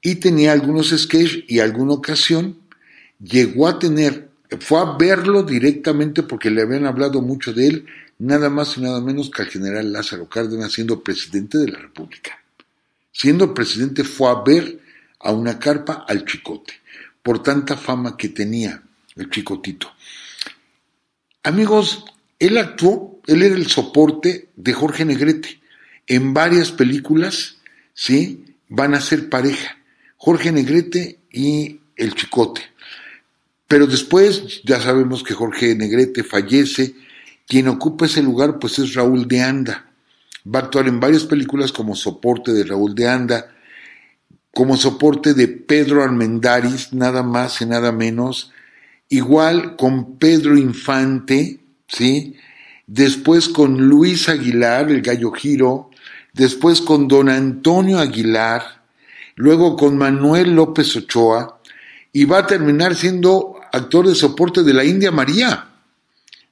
S2: Y tenía algunos sketches y alguna ocasión llegó a tener, fue a verlo directamente porque le habían hablado mucho de él, nada más y nada menos que al general Lázaro Cárdenas siendo presidente de la República. Siendo presidente fue a ver a una carpa al chicote, por tanta fama que tenía el chicotito. Amigos, él actuó, él era el soporte de Jorge Negrete en varias películas ¿sí? Van a ser pareja, Jorge Negrete y el Chicote. Pero después ya sabemos que Jorge Negrete fallece, quien ocupa ese lugar pues es Raúl de Anda. Va a actuar en varias películas como soporte de Raúl de Anda, como soporte de Pedro Armendáriz, nada más y nada menos, igual con Pedro Infante, ¿sí? Después con Luis Aguilar, el gallo giro, después con don Antonio Aguilar, luego con Manuel López Ochoa, y va a terminar siendo actor de soporte de la India María,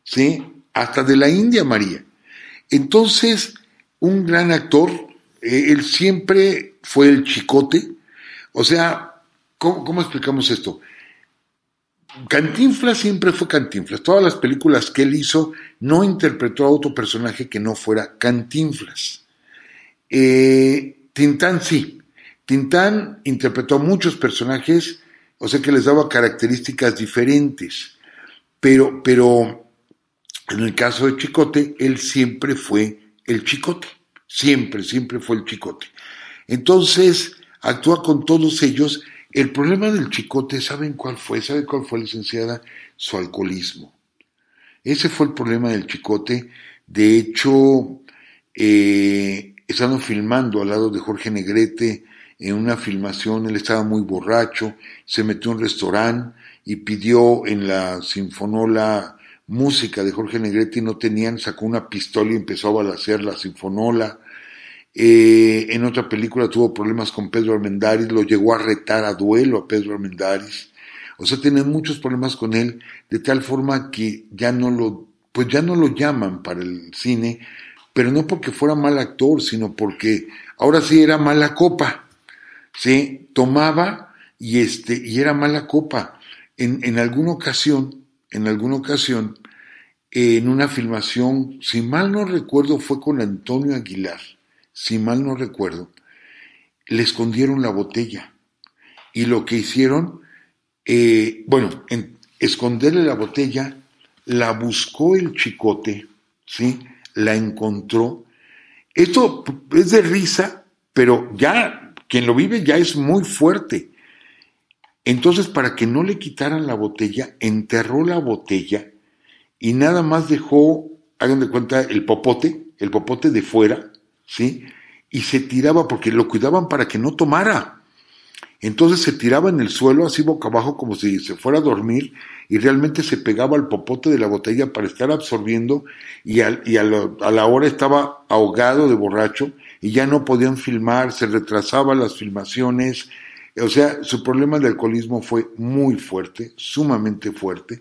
S2: ¿sí? Hasta de la India María. Entonces, un gran actor, eh, él siempre fue el chicote, o sea, cómo explicamos esto? Cantinflas siempre fue Cantinflas. Todas las películas que él hizo no interpretó a otro personaje que no fuera Cantinflas. Eh, Tintán sí. Tintán interpretó muchos personajes, o sea que les daba características diferentes. Pero, pero en el caso de Chicote, él siempre fue el Chicote. Siempre, siempre fue el Chicote. Entonces, actúa con todos ellos. El problema del Chicote, ¿saben cuál fue? ¿Saben cuál fue, licenciada? Su alcoholismo. Ese fue el problema del Chicote. De hecho, eh, Estando filmando al lado de Jorge Negrete en una filmación, él estaba muy borracho, se metió en un restaurante y pidió en la sinfonola música de Jorge Negrete y no tenían, sacó una pistola y empezó a balasear la sinfonola. Eh, en otra película tuvo problemas con Pedro Armendáriz, lo llegó a retar a duelo a Pedro Armendáriz. O sea, tiene muchos problemas con él, de tal forma que ya no lo, pues ya no lo llaman para el cine, pero no porque fuera mal actor, sino porque ahora sí era mala copa, ¿sí? Tomaba y, este, y era mala copa. En, en alguna ocasión, en alguna ocasión, en una filmación, si mal no recuerdo, fue con Antonio Aguilar, si mal no recuerdo, le escondieron la botella. Y lo que hicieron, eh, bueno, esconderle la botella, la buscó el chicote, ¿sí? la encontró. Esto es de risa, pero ya quien lo vive ya es muy fuerte. Entonces, para que no le quitaran la botella, enterró la botella y nada más dejó, hagan de cuenta, el popote, el popote de fuera, ¿sí? Y se tiraba porque lo cuidaban para que no tomara. Entonces se tiraba en el suelo, así boca abajo, como si se fuera a dormir, y realmente se pegaba al popote de la botella para estar absorbiendo y, a, la, a la hora estaba ahogado de borracho y ya no podían filmar, se retrasaban las filmaciones. O sea, su problema de alcoholismo fue muy fuerte, sumamente fuerte.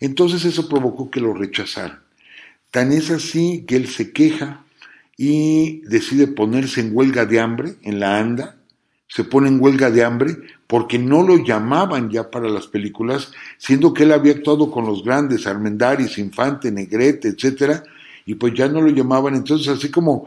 S2: Entonces eso provocó que lo rechazaran. Tan es así que él se queja y decide ponerse en huelga de hambre en la ANDA, se pone en huelga de hambre porque no lo llamaban ya para las películas, siendo que él había actuado con los grandes, Armendaris, Infante, Negrete, etcétera, y pues ya no lo llamaban. Entonces, así como,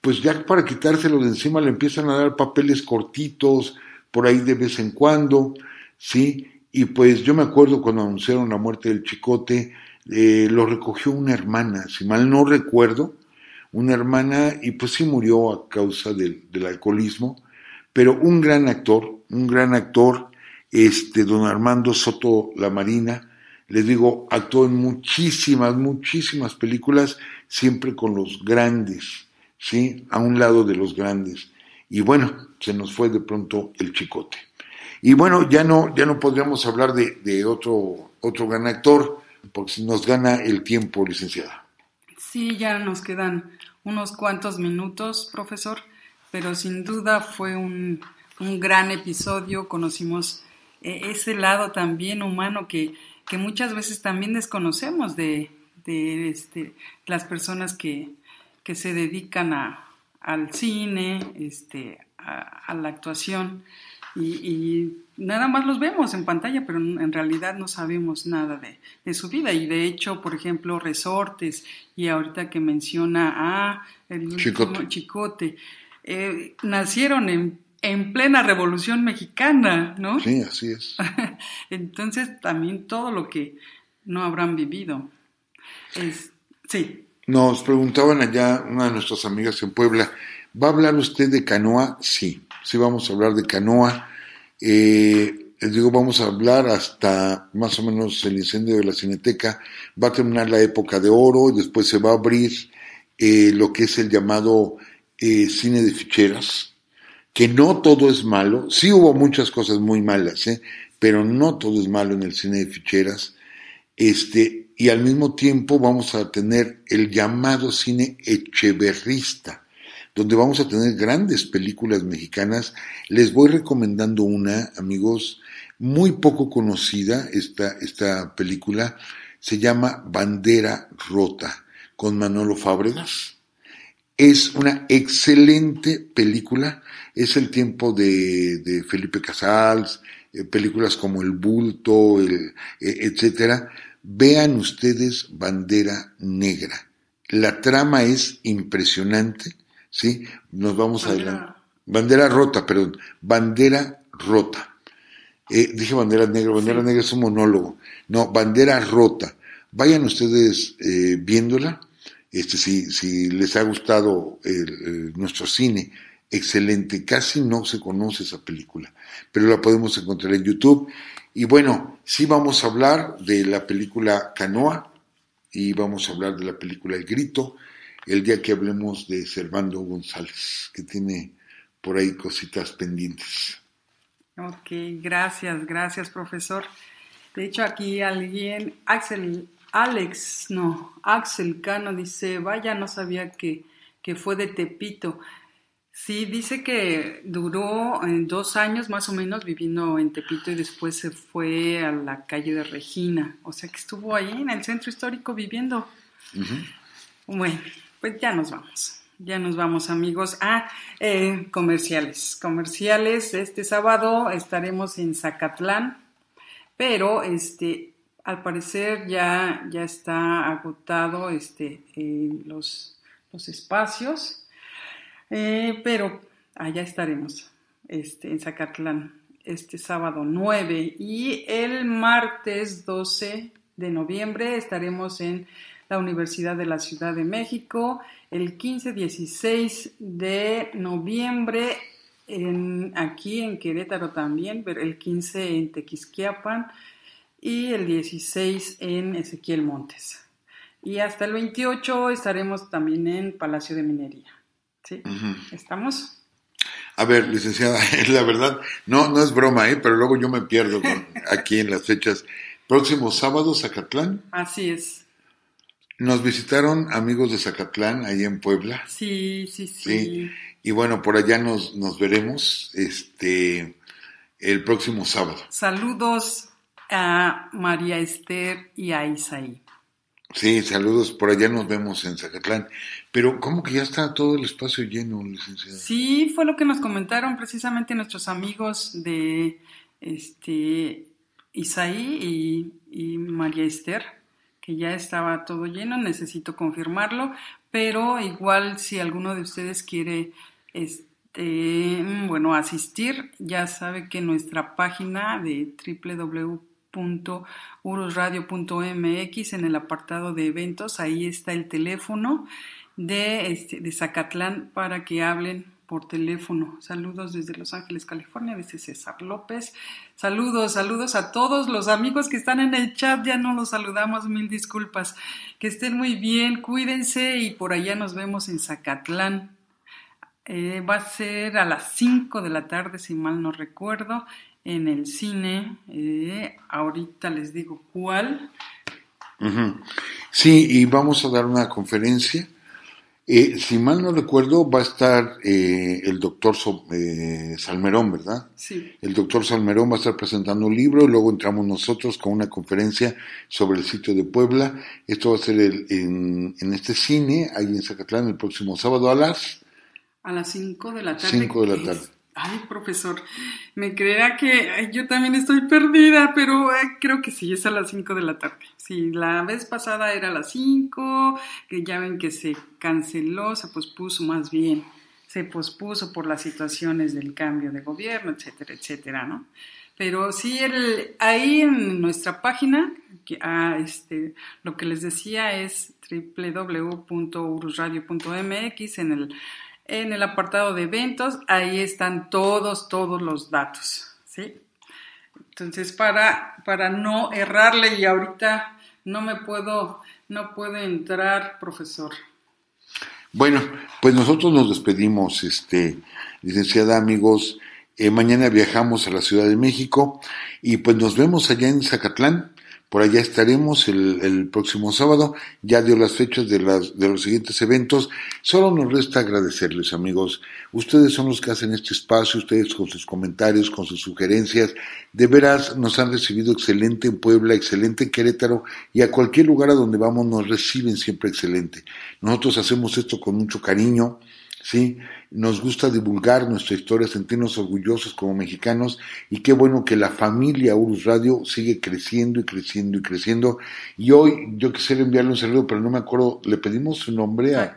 S2: pues ya para quitárselo de encima le empiezan a dar papeles cortitos, por ahí de vez en cuando, ¿sí? Y pues yo me acuerdo cuando anunciaron la muerte del chicote, eh, lo recogió una hermana, si mal no recuerdo, una hermana, y pues sí murió a causa del alcoholismo, pero un gran actor, un gran actor, este don Armando Soto La Marina. Les digo, actuó en muchísimas, muchísimas películas, siempre con los grandes, ¿sí? A un lado de los grandes. Y bueno, se nos fue de pronto el chicote. Y bueno, ya no, ya no podríamos hablar de, otro, otro gran actor, porque nos gana el tiempo, licenciada.
S1: Sí, ya nos quedan unos cuantos minutos, profesor, pero sin duda fue un un gran episodio, conocimos eh, ese lado también humano que, que muchas veces también desconocemos de, de este, las personas que, se dedican a, al cine, este, a, la actuación. Y, nada más los vemos en pantalla, pero en realidad no sabemos nada de, su vida. Y de hecho, por ejemplo, Resortes, y ahorita que menciona a el Chicote, Chicote eh, nacieron en en plena Revolución Mexicana, ¿no?
S2: Sí, así es.
S1: Entonces, también todo lo que no habrán vivido. Es, sí.
S2: Nos preguntaban allá una de nuestras amigas en Puebla, ¿va a hablar usted de canoa? Sí, sí vamos a hablar de canoa. Eh, les digo, vamos a hablar hasta más o menos el incendio de la Cineteca. Va a terminar la época de oro y después se va a abrir eh, lo que es el llamado eh, cine de ficheras, que no todo es malo, sí hubo muchas cosas muy malas, ¿eh? pero no todo es malo en el cine de ficheras, este, y al mismo tiempo vamos a tener el llamado cine echeverrista, donde vamos a tener grandes películas mexicanas. Les voy recomendando una, amigos, muy poco conocida, esta, esta película, se llama Bandera Rota, con Manolo Fábregas. Es una excelente película es el tiempo de, Felipe Casals, eh, películas como El Bulto, el, e, etcétera. Vean ustedes Bandera Negra. La trama es impresionante, ¿sí? Nos vamos adelante. Bandera rota, perdón. Bandera rota. Eh, dije bandera negra, bandera negra es un monólogo. No, bandera rota. Vayan ustedes eh, viéndola. Este, si, si les ha gustado nuestro cine excelente. Casi no se conoce esa película, pero la podemos encontrar en YouTube. Y bueno, sí vamos a hablar de la película Canoa y vamos a hablar de la película El Grito el día que hablemos de Servando González, que tiene por ahí cositas pendientes.
S1: Ok, gracias, gracias profesor. De hecho, aquí alguien, Axel, Alex, no, Axel Cano dice, vaya, no sabía que, que fue de Tepito. Sí, dice que duró eh, dos años más o menos viviendo en Tepito y después se fue a la calle de Regina. O sea que estuvo ahí en el centro histórico viviendo. Bueno, pues ya nos vamos. Ya nos vamos amigos. a ah, eh, comerciales. Comerciales. Este sábado estaremos en Zacatlán, pero este, al parecer ya, ya está agotado este, eh, los, los espacios. Eh, pero allá estaremos este, en Zacatlán este sábado 9 y el martes 12 de noviembre estaremos en la Universidad de la Ciudad de México. El 15-16 de noviembre aquí en Querétaro también, el 15 en Tequisquiapan y el 16 en Ezequiel Montes. Y hasta el 28 estaremos también en Palacio de Minería. ¿sí? Estamos.
S2: A ver, licenciada, la verdad, no, no es broma, ¿eh? pero luego yo me pierdo aquí en las fechas. Próximo sábado, Zacatlán.
S1: Así es.
S2: Nos visitaron amigos de Zacatlán, ahí en Puebla.
S1: Sí, sí, sí. ¿sí?
S2: Y bueno, por allá nos, nos veremos este, el próximo sábado.
S1: Saludos a María Esther y a Isaí.
S2: Sí, saludos. Por allá nos vemos en Zacatlán. Pero ¿cómo que ya está todo el espacio lleno, licenciada?
S1: Sí, fue lo que nos comentaron precisamente nuestros amigos de este Isaí y, y María Esther, que ya estaba todo lleno, necesito confirmarlo, pero igual si alguno de ustedes quiere este, mm, bueno, asistir, ya sabe que nuestra página de www urusradio.mx en el apartado de eventos. Ahí está el teléfono de, este, de Zacatlán para que hablen por teléfono. Saludos desde Los Ángeles, California, desde César López. Saludos, saludos a todos los amigos que están en el chat. Ya no los saludamos, mil disculpas. Que estén muy bien, cuídense y por allá nos vemos en Zacatlán. Eh, va a ser a las 5 de la tarde, si mal no recuerdo en el cine. Eh, ahorita les digo cuál.
S2: Sí, y vamos a dar una conferencia. Eh, si mal no recuerdo, va a estar eh, el doctor Salmerón, ¿verdad? Sí. El doctor Salmerón va a estar presentando un libro y luego entramos nosotros con una conferencia sobre el sitio de Puebla. Esto va a ser en, este cine, ahí en Zacatlán, el próximo sábado a las...
S1: A las 5 de la tarde. 5 de la tarde. Ay, profesor, me creerá que yo también estoy perdida, pero eh, creo que sí, es a las 5 de la tarde. Sí, la vez pasada era a las 5, que ya ven que se canceló, se pospuso más bien, se pospuso por las situaciones del cambio de gobierno, etcétera, etcétera, ¿no? Pero sí, ahí en nuestra página, que, ah, este, lo que les decía es www.urusradio.mx en el en el apartado de eventos, ahí están todos, todos los datos, ¿sí? Entonces, para, para no errarle y ahorita no me puedo, no puedo entrar, profesor.
S2: Bueno, pues nosotros nos despedimos, este, licenciada, amigos. Eh, mañana viajamos a la Ciudad de México y pues nos vemos allá en Zacatlán por allá estaremos el, próximo sábado. Ya dio las fechas de, las, de los siguientes eventos. Solo nos resta agradecerles, amigos. Ustedes son los que hacen este espacio, ustedes con sus comentarios, con sus sugerencias. De veras, nos han recibido excelente en Puebla, excelente en Querétaro y a cualquier lugar a donde vamos nos reciben siempre excelente. Nosotros hacemos esto con mucho cariño, ¿sí? nos gusta divulgar nuestra historia, sentirnos orgullosos como mexicanos y qué bueno que la familia Urus Radio sigue creciendo y creciendo y creciendo. Y hoy yo quisiera enviarle un saludo, pero no me acuerdo, ¿le pedimos su nombre a,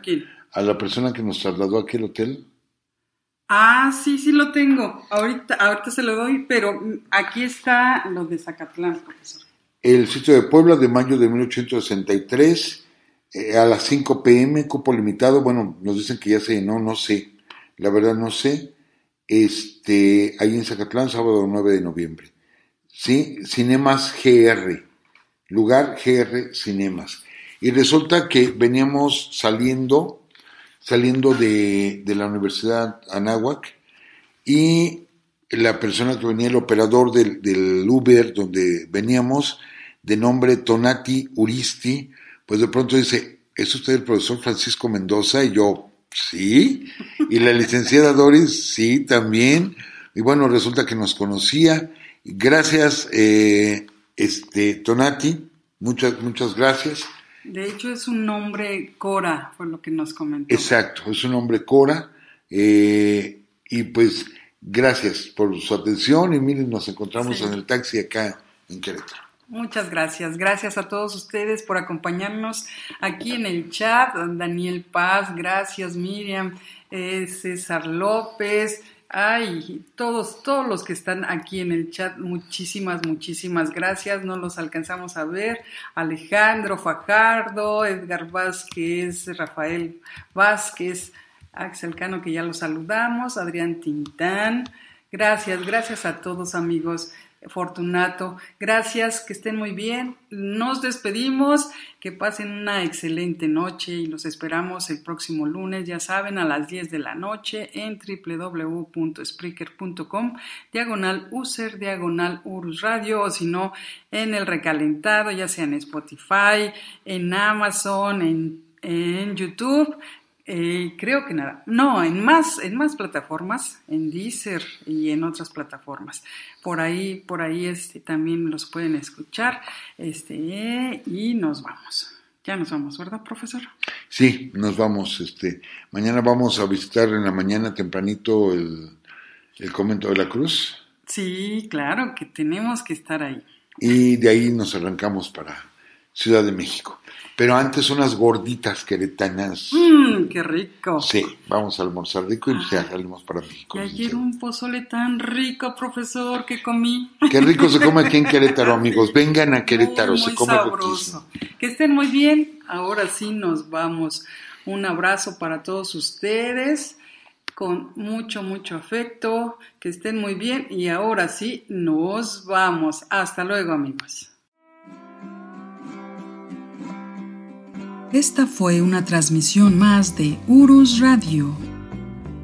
S2: a la persona que nos trasladó aquí el hotel?
S1: Ah, sí, sí lo tengo. Ahorita, ahorita se lo doy, pero aquí está lo de Zacatlán,
S2: profesor. El sitio de Puebla de mayo de 1863. Eh, a las 5 pm, cupo limitado, bueno, nos dicen que ya se llenó, no sé, la verdad no sé, este, ahí en Zacatlán, sábado 9 de noviembre. ¿Sí? Cinemas GR, lugar GR Cinemas. Y resulta que veníamos saliendo, saliendo de, de la Universidad Anáhuac y la persona que venía, el operador del, del, Uber donde veníamos, de nombre Tonati Uristi, pues de pronto dice, ¿es usted el profesor Francisco Mendoza? Y yo, sí. Y la licenciada Doris, sí, también. Y bueno, resulta que nos conocía. Gracias, eh, este, Tonati, muchas, muchas gracias.
S1: De hecho, es un nombre Cora, por lo que nos comentó.
S2: Exacto, es un nombre Cora. Eh, y pues, gracias por su atención. Y miren, nos encontramos en el taxi acá en Querétaro.
S1: Muchas gracias. Gracias a todos ustedes por acompañarnos aquí en el chat. Daniel Paz, gracias Miriam, eh, César López. Ay, todos, todos los que están aquí en el chat, muchísimas, muchísimas gracias. No los alcanzamos a ver. Alejandro Fajardo, Edgar Vázquez, Rafael Vázquez, Axel Cano, que ya los saludamos, Adrián Tintán. Gracias, gracias a todos amigos. Fortunato. Gracias, que estén muy bien. Nos despedimos, que pasen una excelente noche y los esperamos el próximo lunes, ya saben, a las 10 de la noche en www.spreaker.com, diagonal user, diagonal radio, o si no, en el recalentado, ya sea en Spotify, en Amazon, en YouTube, eh, creo que nada. No, en más, en más plataformas, en Deezer y en otras plataformas. Por ahí, por ahí este, también los pueden escuchar. Este, y nos vamos. Ya nos vamos, ¿verdad, profesor?
S2: Sí, nos vamos. Este, mañana vamos a visitar en la mañana tempranito el, el convento de la Cruz.
S1: Sí, claro, que tenemos que estar ahí.
S2: Y de ahí nos arrancamos para Ciudad de México pero antes unas gorditas queretanas. Mmm, qué rico. Sí, vamos a almorzar rico y ya salimos para México.
S1: Y ayer un pozole tan rico, profesor, que comí. Qué rico se come aquí en Querétaro,
S2: amigos. Vengan a Querétaro, se come sabroso.
S1: Que estén muy bien. Ahora sí nos vamos. Un abrazo para todos ustedes con mucho, mucho afecto, que estén muy bien y ahora sí nos vamos. Hasta luego amigos. Esta fue una transmisión más de Urus Radio.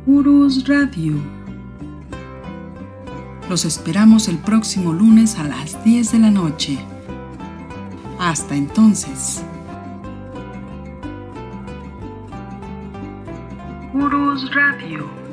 S1: Urus Radio. Los esperamos el próximo lunes a las 10 de la noche. Hasta entonces. Urus Radio.